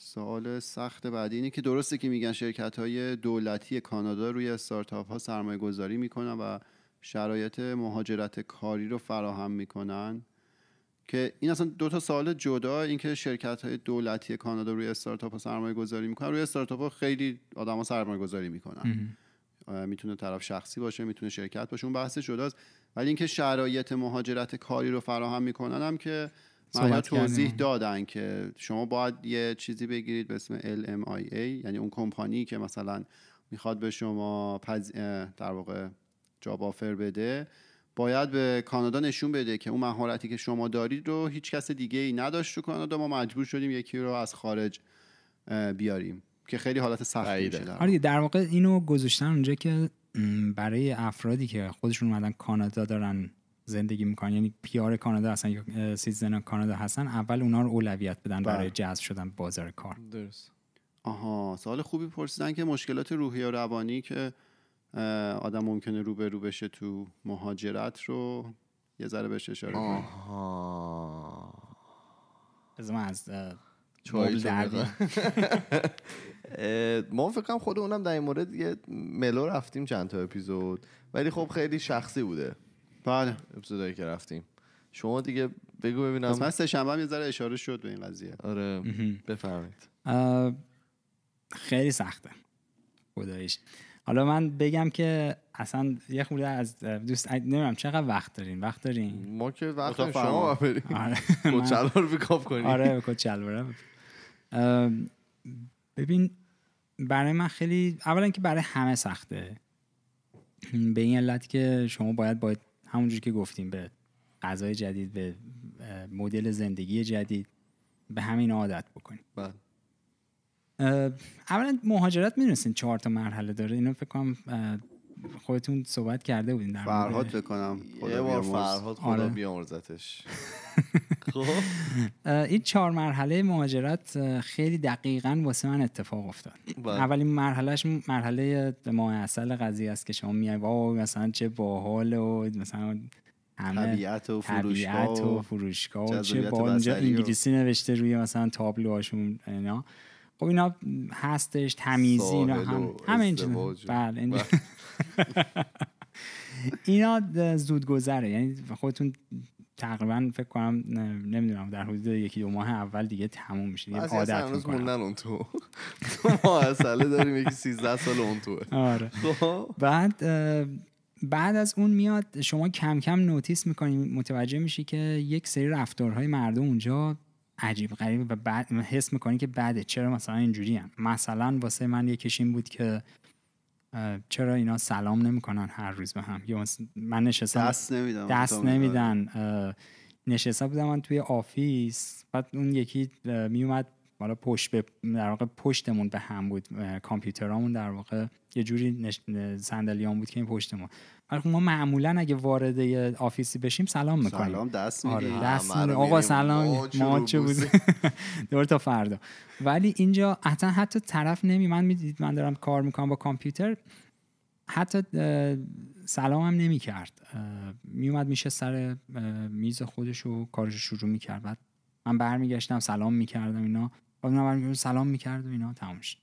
سوال سخت بعدی اینه که درسته که میگن شرکت های دولتی کانادا روی استارتاپ ها سرمایه گذاری میکنن و شرایط مهاجرت کاری رو فراهم میکنن که این اصلا دو تا سوال جدا اینکه شرکت های دولتی کانادا روی استارتاپ سرمایه گذاری میکنن روی استارتاپ ها خیلی آدما سرمایه گذاری میکنن میتونه طرف شخصی باشه میتونه شرکت باشه اون بحث جداست ولی اینکه شرایط مهاجرت کاری رو فراهم میکنن هم که توضیح دادن که شما باید یه چیزی بگیرید به اسم LMIA یعنی اون کمپانی که مثلا میخواد به شما پز... در واقع جاب آفر بده باید به کانادا نشون بده که اون مهارتی که شما دارید رو هیچ کس دیگه ای نداشت تو کانادا ما مجبور شدیم یکی رو از خارج بیاریم که خیلی حالت سختی میشه در, آره، در واقع اینو گذاشتن اونجا که برای افرادی که خودشون اومدن کانادا دارن زندگی میکنن یعنی پیار کانادا هستن یا سیزن کانادا هستن اول اونا رو اولویت بدن بله. برای جذب شدن بازار کار درست آها سوال خوبی پرسیدن که مشکلات روحی و روانی که آدم ممکنه رو به رو بشه تو مهاجرت رو یه ذره بهش اشاره کنیم آها از من از *laughs* ما فکرم خود اونم در این مورد یه ملو رفتیم چند تا اپیزود ولی خب خیلی شخصی بوده بله ابتدایی که رفتیم شما دیگه بگو ببینم پس سه شنبه هم یه ذره اشاره شد به این قضیه آره بفرمایید خیلی سخته خدایش حالا من بگم که اصلا یه خورده از دوست نمیدونم چقدر وقت دارین وقت دارین ما که وقت شما بریم آره *laughs* کچلوار کنیم آره کچلوار ببین برای من خیلی اولا که برای همه سخته به این علت که شما باید باید همونجور که گفتیم به غذای جدید به مدل زندگی جدید به همین عادت بکنیم بله اولا مهاجرت میدونستین چهار تا مرحله داره اینو فکر کنم خودتون صحبت کرده بودین در فرهاد بکنم یه بار فرهاد خدا آره. *laughs* خب. این چهار مرحله مهاجرت خیلی دقیقا واسه من اتفاق افتاد بله. اولین مرحلهش مرحله ماه اصل قضیه است که شما میای واو مثلا چه باحال و مثلا همه طبیعت و فروشگاه و, فروشگاه چه با انگلیسی نوشته روی مثلا هاشون اینا خب اینا هستش تمیزی اینا هم همه بله, بله. *laughs* اینا گذره یعنی خودتون تقریبا فکر کنم نمیدونم در حدود یکی دو ماه اول دیگه تموم میشه دیگه عادت اون تو ما داریم یکی 13 سال اون آره. خب. بعد بعد از اون میاد شما کم کم نوتیس میکنی متوجه میشی که یک سری رفتارهای مردم اونجا عجیب غریب و بعد حس میکنی که بده چرا مثلا اینجوری هم مثلا واسه من یکیش این بود که چرا اینا سلام نمیکنن هر روز به هم یا من نشستم دست نمیدن دست نمیدن نشسته بودم من توی آفیس بعد اون یکی میومد حالا پشت به در واقع پشتمون به هم بود کامپیوترامون در واقع یه جوری نش... بود که این پشتمون ولی خب ما معمولا اگه وارد آفیسی بشیم سلام میکنیم سلام دست آره، میگیم آقا سلام ما چه بود *laughs* دور تا فردا ولی اینجا حتی حتی طرف نمی من میدید من دارم کار میکنم با کامپیوتر حتی سلام هم نمی میومد میشه سر میز خودش و کارش شروع میکرد بعد من برمیگشتم سلام میکردم اینا بعد سلام میکرد و اینا تموم شد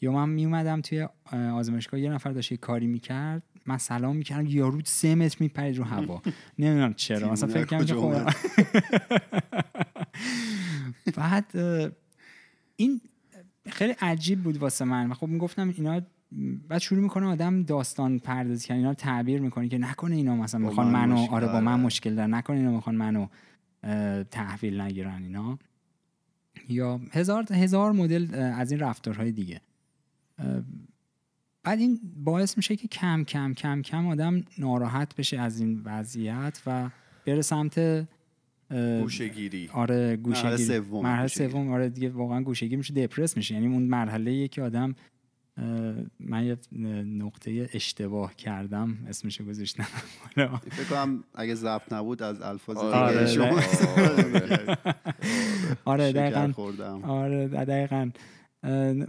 یا من میومدم توی آزمایشگاه یه نفر داشت یه کاری میکرد من سلام میکردم یارو سه متر میپرید رو هوا *laughs* نمیدونم چرا اصلا فکر کردم خب- *laughs* بعد این خیلی عجیب بود واسه من و خب میگفتم اینا بعد شروع میکنه آدم داستان پردازی کردن اینا تعبیر میکنه که نکنه اینا مثلا میخوان منو آره با من مشکل دارن نکنه اینا میخوان منو تحویل نگیرن اینا یا هزار هزار مدل از این رفتارهای دیگه بعد این باعث میشه که کم کم کم کم آدم ناراحت بشه از این وضعیت و بره سمت گوشگیری آره گوشگیری مرحله سوم آره دیگه واقعا گوشگیری میشه دپرس میشه یعنی اون مرحله که آدم من یه نقطه اشتباه کردم اسمشو گذاشتم فکر کنم اگه ضبط نبود از الفاظ آره دیگه شما آره, *laughs* آره، دقیقا آره, آره، دقیقا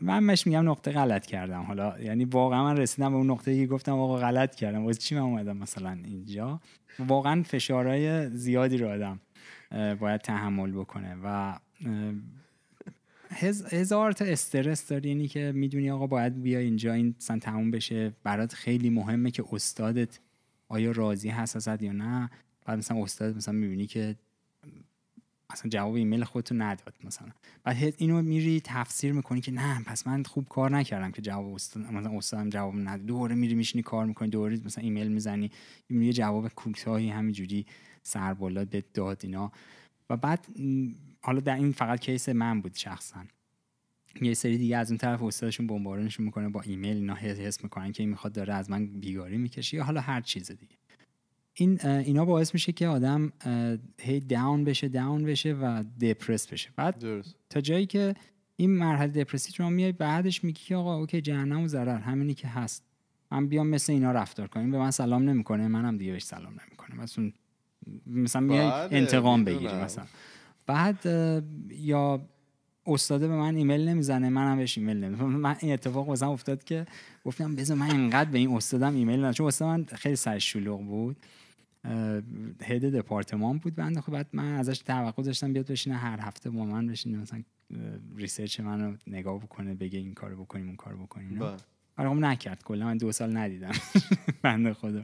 من مش میگم نقطه غلط کردم حالا یعنی واقعا من رسیدم به اون نقطه که گفتم آقا غلط کردم واسه چی من اومدم مثلا اینجا واقعا فشارهای زیادی رو آدم باید تحمل بکنه و هزار تا استرس داری اینی که میدونی آقا باید بیا اینجا این سن تموم بشه برات خیلی مهمه که استادت آیا راضی هست ازت یا نه بعد مثلا استاد مثلا میبینی که اصلا جواب ایمیل خودتو نداد مثلا بعد اینو میری تفسیر میکنی که نه پس من خوب کار نکردم که جواب استاد مثلا استادم جواب نداد دوباره میری میشینی کار میکنی دوباره مثلا ایمیل میزنی یه جواب کوتاهی همینجوری سر بالا داد اینا و بعد حالا در این فقط کیس من بود شخصا یه سری دیگه از اون طرف استادشون بمبارونشون میکنه با ایمیل اینا حس میکنن که این میخواد داره از من بیگاری میکشه یا حالا هر چیز دیگه این اینا باعث میشه که آدم هی داون بشه داون بشه و دپرس بشه بعد درست. تا جایی که این مرحله دپرسی رو میای بعدش میگی که آقا اوکی جهنم و ضرر همینی که هست من بیام مثل اینا رفتار کنیم به من سلام نمیکنه منم دیگه بهش سلام نمیکنه مثلا مثلا میای انتقام بگیری مثلا بعد یا استاده به من ایمیل نمیزنه منم بهش ایمیل نمیزنم *laughs* من این اتفاق بازم افتاد که گفتم بذار من اینقدر به این استادم ایمیل ندم چون استاد من خیلی سرش شلوغ بود هد دپارتمان بود بنده خب بعد من ازش توقع داشتم بیاد بشینه هر هفته با من بشینه مثلا ریسرچ منو نگاه بکنه بگه این کارو بکنیم اون کارو بکنیم بله. آره خب نکرد کلا من دو سال ندیدم *laughs* بنده خدا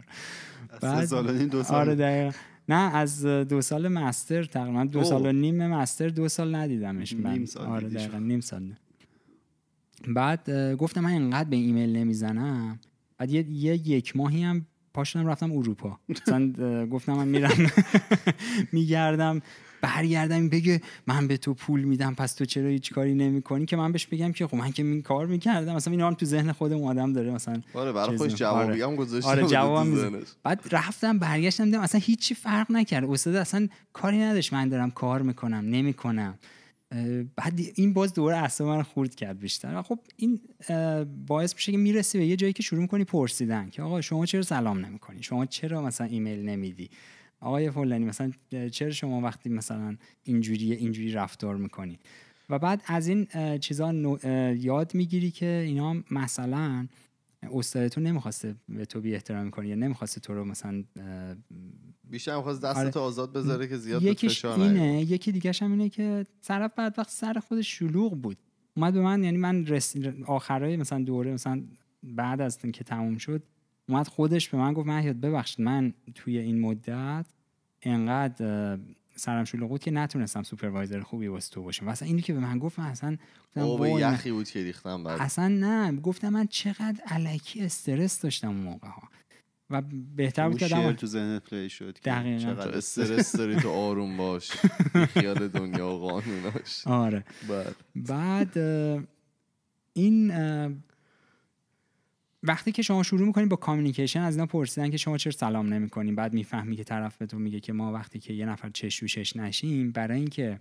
بعد سال دو سال آره نه از دو سال مستر تقریبا دو سال و نیم مستر دو سال ندیدمش من نیم سال آره دقیقا نیم سال بعد گفتم من اینقدر به ایمیل نمیزنم بعد یه, یک ماهی هم پاشنم رفتم اروپا گفتم من میرم *laughs* میگردم برگردم بگه من به تو پول میدم پس تو چرا هیچ کاری نمی کنی که من بهش بگم که خب من که این کار میکردم مثلا اینا هم تو ذهن خودم آدم داره مثلا آره برای خودش آره. جوابی هم گذاشته آره جواب بعد رفتم برگشتم دیدم اصلا هیچی فرق نکرد استاد اصلا کاری نداشت من دارم کار میکنم نمیکنم بعد این باز دوباره اصلا من خورد کرد بیشتر و خب این باعث میشه که میرسی به یه جایی که شروع میکنی پرسیدن که آقا شما چرا سلام نمیکنی شما چرا مثلا ایمیل نمیدی آقای فلانی مثلا چرا شما وقتی مثلا اینجوری اینجوری رفتار میکنی و بعد از این چیزا یاد میگیری که اینا مثلا استادتون نمیخواسته به تو بی احترام کنه یا نمیخواسته تو رو مثلا بیشتر میخواست دست آره. آزاد بذاره که زیاد یکیش اینه یکی دیگهش هم اینه که طرف بعد وقت سر خودش شلوغ بود اومد به من یعنی من رس... آخرای مثلا دوره مثلا بعد از اینکه تموم شد اومد خودش به من گفت مهیاد ببخشید من توی این مدت انقدر سرم شلوغ که نتونستم سوپروایزر خوبی واسه تو باشم واسه اینی که به من گفت من اصلا گفتم یخی بود که ریختم بعد اصلا نه گفتم من چقدر علکی استرس داشتم اون موقع ها و بهتر بود که تو ذهن پلی شد دقیقاً چقدر استرس داری تو آروم باش *laughs* خیال دنیا و قانوناش آره بعد این وقتی که شما شروع میکنید با کامیکیشن از اینا پرسیدن که شما چرا سلام نمیکنیم بعد میفهمی که طرف به تو میگه که ما وقتی که یه نفر چشوشش نشیم برای اینکه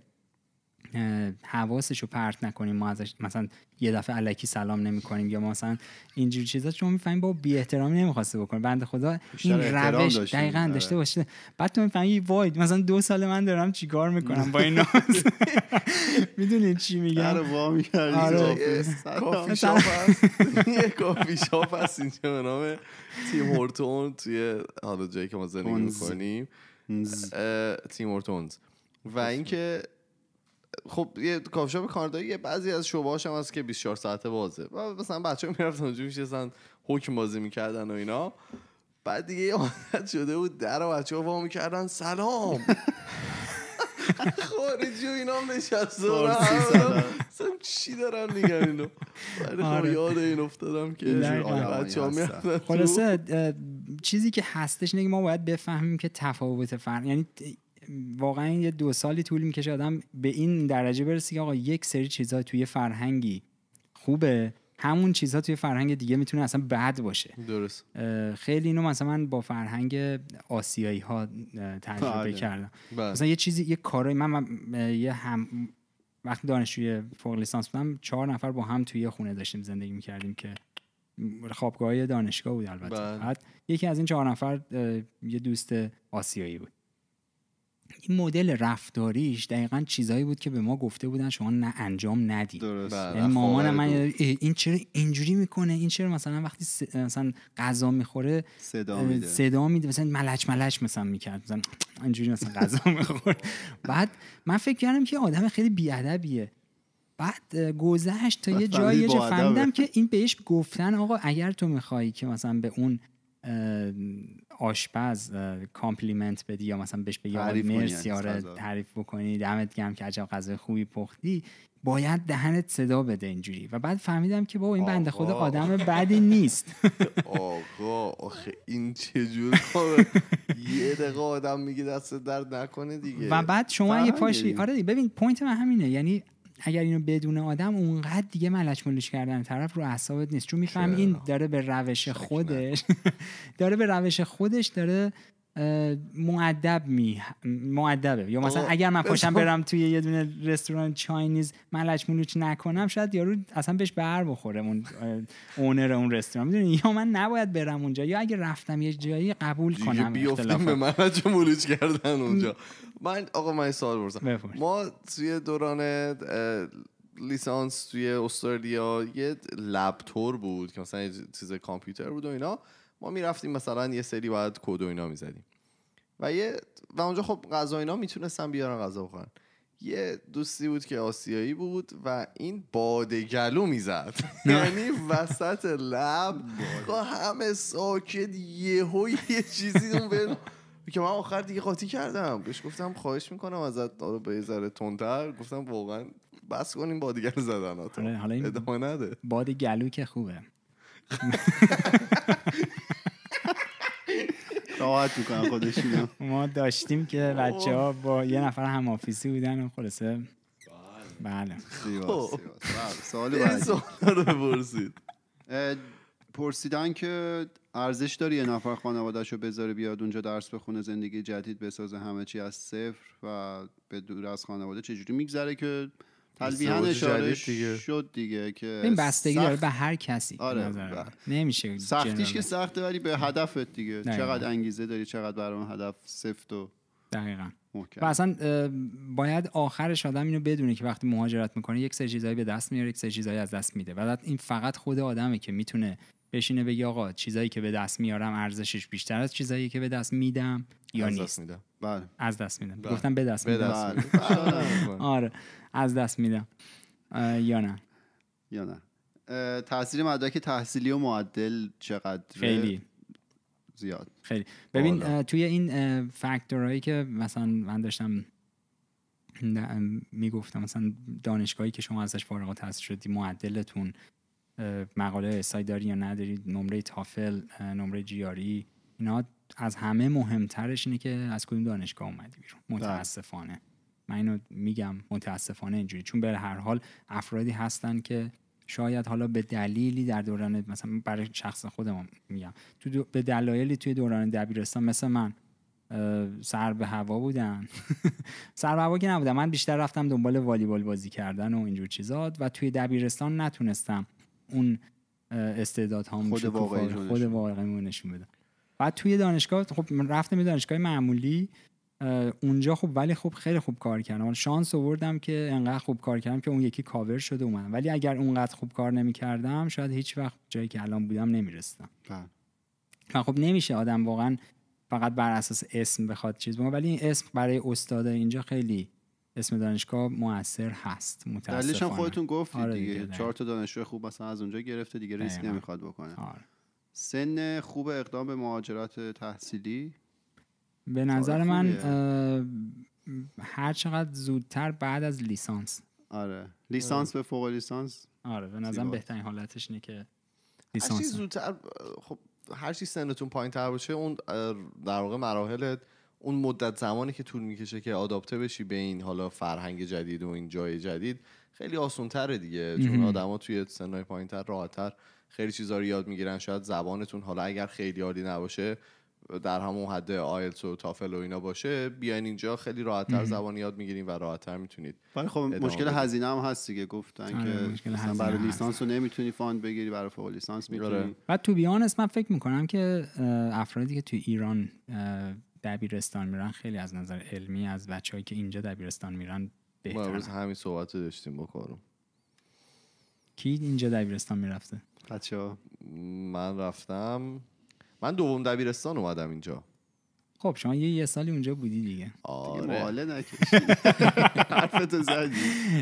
حواسش رو پرت نکنیم ما ازش مثلا یه دفعه علکی سلام نمی کنیم یا مثلا اینجور چیزا چون میفهمیم با بی احترامی نمیخواسته بکنه بنده خدا این روش دقیقا آره. داشته باشه بعد تو میفهمی وای مثلا دو سال من دارم چیکار میکنم با این *laughs* میدونی چی میگم آره وا میکردی یه کافی شاپ هست اینجا به نام تیم هورتون توی حالا جایی که ما زندگی میکنیم تیم هورتونز و اینکه خب یه کافشاپ یه بعضی از شعبه‌هاش هم هست که 24 ساعته بازه و مثلا بچه‌ها میرفتن اونجا میشستن حکم بازی میکردن و اینا بعد دیگه یه عادت شده بود در و بچه‌ها با میکردن سلام خارجی و اینا هم سم چی دارن دیگه اینو بعد خب آره. یاد این افتادم که بچه‌ها میافتن خلاصه چیزی که هستش نگه ما باید بفهمیم که تفاوت فرق یعنی واقعا یه دو سالی طول میکشه آدم به این درجه برسی که آقا یک سری چیزها توی فرهنگی خوبه همون چیزها توی فرهنگ دیگه میتونه اصلا بد باشه درست خیلی اینو مثلا من با فرهنگ آسیایی ها تجربه بله. کردم بله. مثلا یه چیزی یه کارای من, یه هم وقتی دانشجوی فوق لیسانس بودم چهار نفر با هم توی خونه داشتیم زندگی میکردیم که خوابگاه دانشگاه بود البته بله. یکی از این چهار نفر یه دوست آسیایی بود این مدل رفتاریش دقیقا چیزایی بود که به ما گفته بودن شما نه انجام ندید بله. یعنی مامانم من این چرا اینجوری میکنه این چرا مثلا وقتی س... مثلا غذا میخوره صدا میده صدا میده مثلا ملچ ملچ مثلا میکرد مثلا اینجوری مثلا غذا *laughs* میخوره بعد من فکر کردم که آدم خیلی بیادبیه بعد گذشت تا یه جایی فهمیدم که این بهش گفتن آقا اگر تو میخوایی که مثلا به اون آشپز کامپلیمنت بدی یا مثلا بهش بگی آقا مرسی یعنی آره تعریف بکنی دمت گرم که عجب غذای خوبی پختی باید دهنت صدا بده اینجوری و بعد فهمیدم که بابا این بنده خود آدم بدی نیست *laughs* آقا آخه این چجور یه دقیقه آدم میگه دست درد نکنه دیگه و بعد شما یه پاشی آره ببین پوینت من همینه یعنی اگر اینو بدون آدم اونقدر دیگه ملچ ملش کردن طرف رو اعصابت نیست چون میفهم این *laughs* داره به روش خودش داره به روش خودش داره معدب می معدبه یا مثلا اگر من پاشم خب. برم توی یه دونه رستوران چاینیز ملچ ملوچ نکنم شاید یارو اصلا بهش بر بخوره اون اونر اون رستوران میدونی یا من نباید برم اونجا یا اگه رفتم یه جایی قبول کنم بیافتیم به ملچ ملوچ کردن اونجا من آقا من سوال برزم ما توی دوران لیسانس توی استرالیا یه تور بود که مثلا یه چیز کامپیوتر بود و اینا ما میرفتیم مثلا یه سری باید کود و اینا میزدیم و یه و اونجا خب غذا اینا میتونستن بیارن غذا بخورن یه دوستی بود که آسیایی بود و این گلو میزد *laughs* یعنی وسط لب همه ساکت یه یه چیزی اون که من آخر دیگه قاطی کردم بهش گفتم خواهش میکنم ازت آره به ذره تندتر گفتم واقعا بس کنیم با دیگر آره حالا این ادامه نده باد گلو که خوبه راحت میکنم خودش ما داشتیم که بچه ها با یه نفر هم آفیسی بودن و خلاصه بله, بله. بله، سوالی رو بپرسید پرسیدن که ارزش داری یه نفر خانوادهش رو بذاره بیاد اونجا درس بخونه زندگی جدید بسازه همه چی از صفر و به دور از خانواده چجوری میگذره که تلویحا اشاره شد دیگه که این بستگی داره به هر کسی آره، بله. نمیشه سختیش که سخته ولی به هدفت دیگه دقیقا. چقدر انگیزه داری چقدر برای اون هدف سفت و دقیقا و اصلا باید آخرش آدم اینو بدونه که وقتی مهاجرت میکنه یک سری چیزایی به دست میاره یک سری چیزایی از دست میده ولی این فقط خود آدمه که میتونه بشینه بگی آقا چیزایی که به دست میارم ارزشش بیشتر از چیزایی که به دست میدم یا از نیست بله از دست میدم بله. گفتم به دست میدم بله. *laughs* بله. آره از دست میدم یا نه یا نه تاثیر مدرک تحصیلی و معدل چقدر خیلی زیاد خیلی ببین توی این فاکتورهایی که مثلا من داشتم میگفتم مثلا دانشگاهی که شما ازش فارغ التحصیل شدی معدلتون مقاله اسای داری یا نداری نمره تافل نمره جیاری اینا از همه مهمترش اینه که از کدوم دانشگاه اومدی بیرون بله. متاسفانه من اینو میگم متاسفانه اینجوری چون به هر حال افرادی هستن که شاید حالا به دلیلی در دوران مثلا برای شخص خودم میگم تو به دلایلی توی دوران دبیرستان مثل من سر به هوا بودن *laughs* سر به هوا که نبودم من بیشتر رفتم دنبال والیبال بازی کردن و اینجور چیزات و توی دبیرستان نتونستم اون استعداد هم خود واقعی خود واقعی نشون بدم بعد توی دانشگاه خب رفتم دانشگاه معمولی اونجا خب ولی خب خیلی خوب کار کردم شانس آوردم که انقدر خوب کار کردم که اون یکی کاور شده اومدم ولی اگر اونقدر خوب کار نمیکردم شاید هیچ وقت جایی که الان بودم نمیرسیدم بله. و خب نمیشه آدم واقعا فقط بر اساس اسم بخواد چیز بگم ولی این اسم برای استاد اینجا خیلی اسم دانشگاه موثر هست متاسفانه دلیلش هم خودتون گفتید آره دیگه, چهار تا دانشجو خوب مثلا از اونجا گرفته دیگه ریسک نمیخواد بکنه آره. سن خوب اقدام به مهاجرت تحصیلی به نظر من هر چقدر زودتر بعد از لیسانس آره لیسانس به فوق لیسانس آره به نظرم بهترین حالتش اینه که لیسانس زودتر خب هر چی سنتون پایین تر باشه اون در واقع مراحلت اون مدت زمانی که طول میکشه که آداپته بشی به این حالا فرهنگ جدید و این جای جدید خیلی تره دیگه چون آدما توی سنهای پایینتر راحتتر خیلی چیزا رو یاد میگیرن شاید زبانتون حالا اگر خیلی عالی نباشه در همون حد آیلتس و تافل و اینا باشه بیاین اینجا خیلی راحتتر زبان یاد میگیرین و راحتتر میتونید ولی خب مشکل هزینه هم هست دیگه گفتن آره، که مثلا برای لیسانس رو نمیتونی فاند بگیری برای فوق لیسانس آره. میتونی بعد تو بیانس من فکر میکنم که افرادی که تو ایران دبیرستان میرن خیلی از نظر علمی از بچههایی که اینجا دبیرستان میرن بهترن ما امروز همین صحبت رو داشتیم با کارم کی اینجا دبیرستان میرفته بچه من رفتم من دوم دبیرستان اومدم اینجا خب شما یه یه سالی اونجا بودی دیگه آره دیگه نکشید *laughs* حرفتو زدی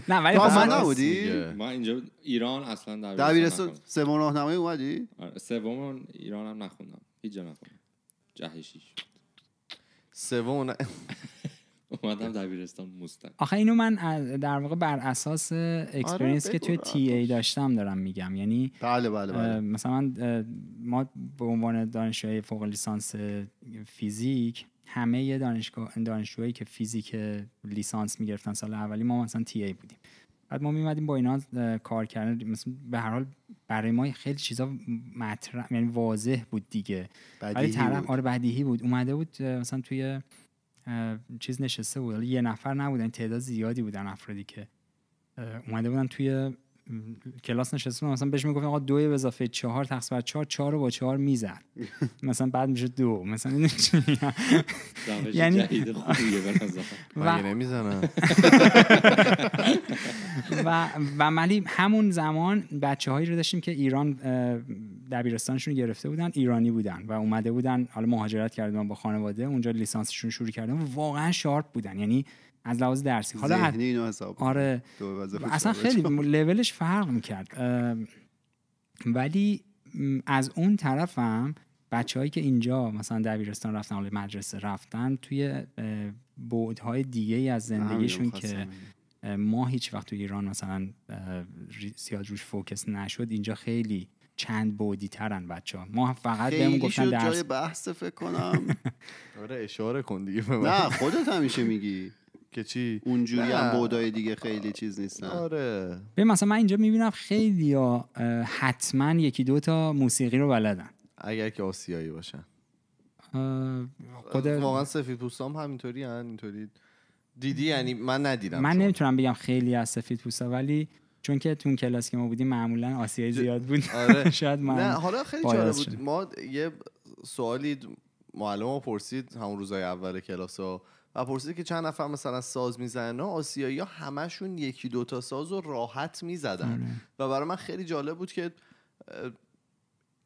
نه ولی من نبودی من اینجا ایران اصلا دبیرستان سوم راهنمایی اومدی آره، سوم ایران هم نخوندم هیچ جا نخوندم جهشیش سوم *laughs* اومدم دبیرستان آخه اینو من در واقع بر اساس اکسپرینس که توی تی ای داشتم دارم میگم یعنی بله بله بله مثلا ما به عنوان دانشجوی فوق لیسانس فیزیک همه دانشگاه دانشجوهایی که فیزیک لیسانس میگرفتن سال اولی ما مثلا تی ای بودیم بعد ما میمدیم با اینا کار کردن مثلا به هر حال برای ما خیلی چیزا مطرح یعنی واضح بود دیگه ولی طرف آره بدیهی بود اومده بود مثلا توی چیز نشسته بود یه نفر نبودن یعنی تعداد زیادی بودن افرادی که اومده بودن توی کلاس نشستم مثلا بهش میگفتن آقا دو به اضافه چهار تقسیم بر چهار چهار رو با چهار میزد *laughs* مثلا بعد میشه دو مثلا یعنی خوبیه نمیزنن *laughs* و و ملی همون زمان بچه هایی رو داشتیم که ایران دبیرستانشون گرفته بودن ایرانی بودن و اومده بودن حالا مهاجرت کردن با خانواده اونجا لیسانسشون شروع کردن واقعا شارپ بودن یعنی از لحاظ درسی حالا اینو آره. اصلا خیلی لولش فرق میکرد ولی از اون طرفم بچههایی که اینجا مثلا دبیرستان رفتن حالا مدرسه رفتن توی بعدهای دیگه از زندگیشون که ما هیچ وقت تو ایران مثلا زیاد روش فوکس نشد اینجا خیلی چند بودی ترن بچه ها ما فقط بهمون گفتن درس جای بحث فکر کنم *laughs* آره اشاره کن نه خودت همیشه میگی که چی اونجوری هم بودای دیگه خیلی چیز نیستن آره به مثلا من اینجا میبینم خیلی ها حتما یکی دو تا موسیقی رو بلدن اگر که آسیایی باشن خود واقعا سفید پوستام همینطوری هن اینطوری دیدی یعنی من ندیدم من نمیتونم بگم خیلی از سفید پوستا ولی چون که تون کلاس که ما بودیم معمولا آسیایی زیاد بود آره. *laughs* شاید من نه حالا خیلی جالب بود ما یه سوالی معلم پرسید همون روزای اول کلاس ها و پرسید که چند نفر مثلا ساز میزنن آسیایی همشون یکی دوتا ساز و راحت میزدن بله. و برای من خیلی جالب بود که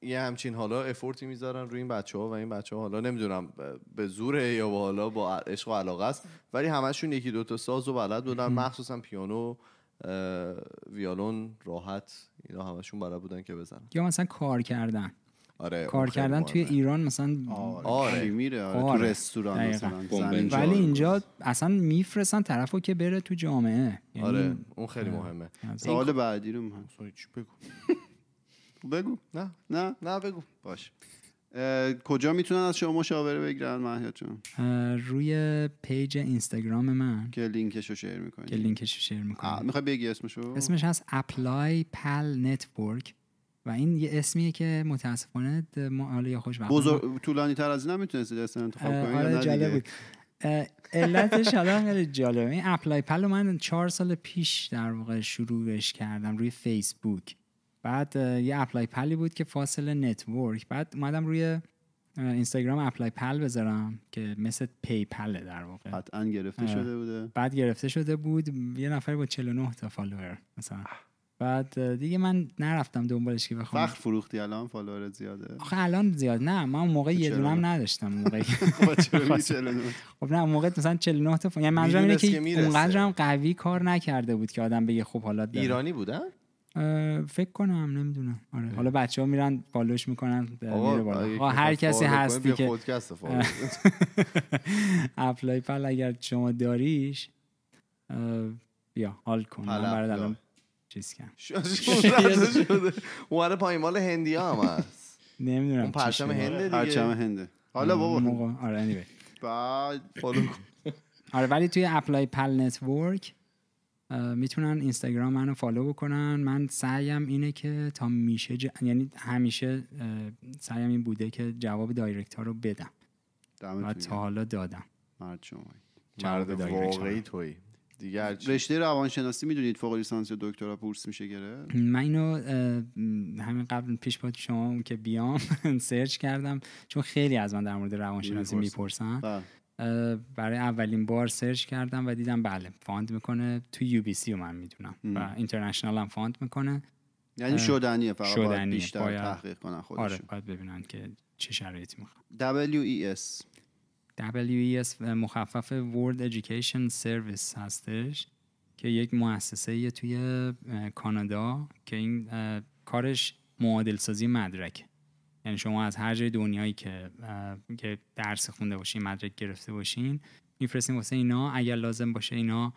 یه همچین حالا افورتی میذارن روی این بچه ها و این بچه ها حالا نمیدونم به زور یا با حالا با عشق و علاقه است ولی همشون یکی دوتا ساز و بلد بودن مخصوصا پیانو ویالون راحت اینا همشون بلد بودن که بزنن یا مثلا کار کردن آره کار کردن توی ایران مثلا آره, آره. میره آره. تو آره. رستوران مثلا ولی اینجا اصلا میفرستن طرفو که بره تو جامعه یعنی آره اون خیلی آره. مهمه سوال بعدی رو چی بگو *laughs* بگو نه نه نه بگو باش کجا میتونن از شما مشاوره بگیرن محیا روی پیج اینستاگرام من که لینکشو شیر میکنی که شیر میکنی میخوای بگی اسمشو اسمش هست اپلای پل نتورک و این یه اسمیه که متاسفانه ما حالا یا خوشبخت بزرگ طولانی تر از این هم میتونستی دست انتخاب کنی آره جالب بود علتش حالا خیلی جالبه این اپلای پلو من چهار سال پیش در واقع شروعش کردم روی فیسبوک بعد یه اپلای پلی بود که فاصله نتورک بعد اومدم روی اینستاگرام اپلای پل بذارم که مثل پی پله در واقع قطعا گرفته شده بوده بعد گرفته شده بود یه نفر با 49 تا فالوور مثلا بعد دیگه من نرفتم دنبالش که بخوام وقت فروختی الان فالوور زیاده آخه الان زیاد نه من موقع یه هم نداشتم موقع خب نه *laughs* خب خب موقع مثلا 49 تا یعنی منظورم اینه که اونقدرم قوی کار نکرده بود که آدم بگه خب حالا ایرانی بودن فکر کنم نمیدونم آره حالا بچه ها میرن بالوش میکنن آقا هر کسی هستی که *laughs* اپلای پل اگر شما داریش بیا حال کن چیز کم اون پایمال هندی مال هندی هم هست نمیدونم اون پرچم هنده آره، دیگه پرچم هنده حالا بابا آره نیوی بعد فالو کن *laughs* آره ولی توی اپلای پل نتورک میتونن اینستاگرام منو فالو بکنن من سعیم اینه که تا میشه ج... یعنی همیشه سعیم این بوده که جواب دایرکت ها رو بدم و تا حالا دادم مرد شما مرد واقعی توی دیگه هرچی. رشته روانشناسی میدونید فوق لیسانس یا دکترا پورس میشه گره؟ من اینو همین قبل پیش با شما که بیام *laughs* سرچ کردم چون خیلی از من در مورد روانشناسی میپرسن بله. برای اولین بار سرچ کردم و دیدم بله فاند میکنه تو یو بی سی من میدونم و اینترنشنال هم فاند میکنه یعنی شدنیه فقط باید بیشتر تحقیق کنن خودشون آره باید ببینن که چه شرایطی میخوان WES مخفف World Education Service هستش که یک مؤسسه توی کانادا که این کارش معادل سازی مدرک یعنی شما از هر جای دنیایی که که درس خونده باشین مدرک گرفته باشین میفرستین واسه اینا اگر لازم باشه اینا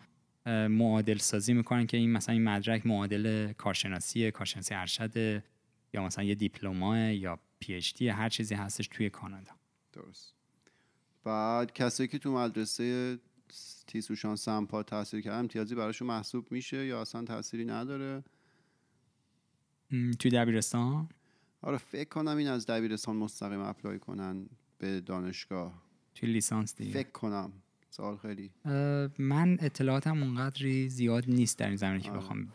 معادل سازی میکنن که این مثلا این مدرک معادل کارشناسی کارشناسی ارشد یا مثلا یه دیپلمای یا پی اچ دی هر چیزی هستش توی کانادا درست بعد کسایی که تو مدرسه تیسوشان سمپا تاثیر کردن امتیازی براشون محسوب میشه یا اصلا تاثیری نداره تو دبیرستان آره فکر کنم این از دبیرستان مستقیم اپلای کنن به دانشگاه تو لیسانس دیگه فکر کنم سوال خیلی من اطلاعاتم اونقدری زیاد نیست در این زمینه که آره. بخوام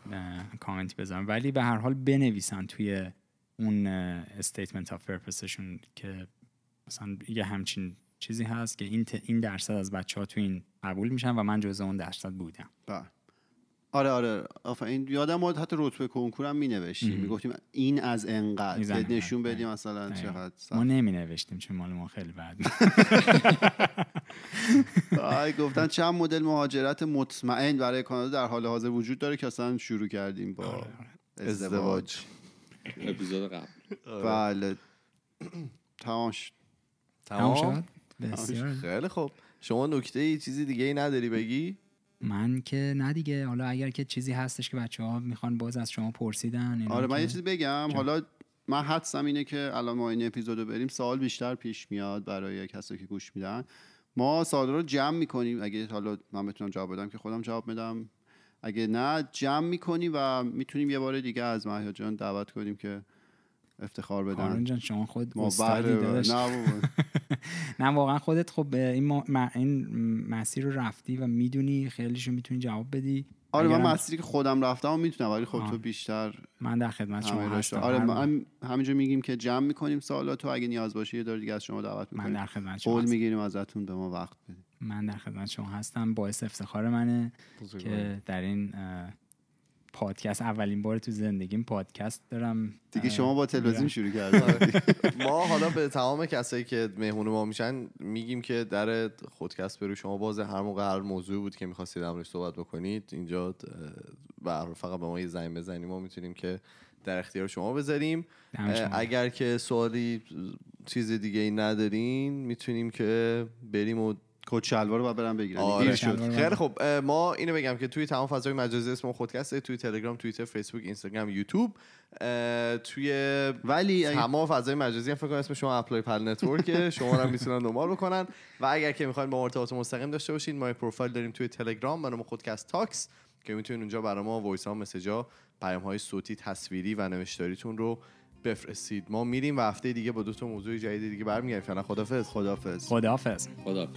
کامنت بزنم ولی به هر حال بنویسن توی اون استیتمنت آف پرپسشون که مثلا یه همچین چیزی هست که این, این درصد از بچه ها تو این قبول میشن و من جزء اون درصد بودم با. بله. آره آره این یادم بود حتی رتبه کنکور هم می نوشتیم می گفتیم این از انقدر یعنی نشون بدیم آره. مثلا آره. چقدر ما نمی نوشتیم چون مال ما خیلی بعد. آی گفتن چند مدل مهاجرت مطمئن برای کانادا در حال حاضر وجود داره که اصلا شروع کردیم با آره، ازدواج اپیزود قبل بله تمام شد تمام شد آره. خیلی خوب شما نکته ای چیزی دیگه ای نداری بگی من که نه دیگه حالا اگر که چیزی هستش که بچه ها میخوان باز از شما پرسیدن آره من یه چیزی بگم حالا من حدسم اینه که الان ما این اپیزودو بریم سال بیشتر پیش میاد برای کسایی که گوش میدن ما سال رو جمع میکنیم اگه حالا من بتونم جواب بدم که خودم جواب بدم اگه نه جمع میکنیم و میتونیم یه بار دیگه از محیا جان دعوت کنیم که افتخار بدن هارون جان شما خود استادی بله، بله. *laughs* نه واقعا خودت خب این, این مسیر رو رفتی و میدونی خیلیشون میتونی جواب بدی آره من مسیری که خودم رفتم و میتونم ولی خب تو بیشتر من در خدمت شما هستم آره هم... میگیم که جمع میکنیم سوالات تو اگه نیاز باشه یه دور دیگه از شما دعوت میکنیم من در خدمت شما هستم میگیریم ازتون به ما وقت بدید من در خدمت شما هستم باعث افتخار منه که در این پادکست اولین بار تو زندگیم پادکست دارم دیگه شما با تلویزیون شروع کردید *laughs* ما حالا به تمام کسایی که مهمون ما میشن میگیم که در خودکست برو شما باز هر موقع هر موضوعی بود که میخواستید امروز صحبت بکنید اینجا و فقط به ما یه زنگ بزنیم ما میتونیم که در اختیار شما بذاریم اگر که سوالی چیز دیگه ای ندارین میتونیم که بریم و کت شلوار رو برم بگیرن آره. دیر شد خیلی خب ما اینو بگم که توی تمام فضای مجازی اسم خودکسته توی تلگرام توییتر فیسبوک اینستاگرام یوتیوب توی ولی تمام فضای مجازی هم فکر کنم اسم شما اپلای پل نتورک *laughs* شما هم میتونن دنبال بکنن و اگر که میخواین با ارتباط مستقیم داشته باشین ما پروفایل داریم توی تلگرام برام خودکست تاکس که میتونین اونجا برای ما وایس ها مسیجا پیام های صوتی تصویری و نوشتاریتون رو بفرستید ما میریم و هفته دیگه با دو تا موضوع جدید دیگه برمیگردیم فعلا خدافظ خدافظ خدافظ خدافظ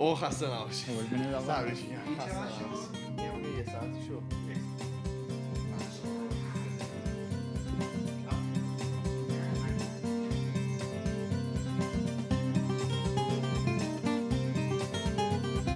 哦，哈生了，生了，今年哈生了，今年我给生的少。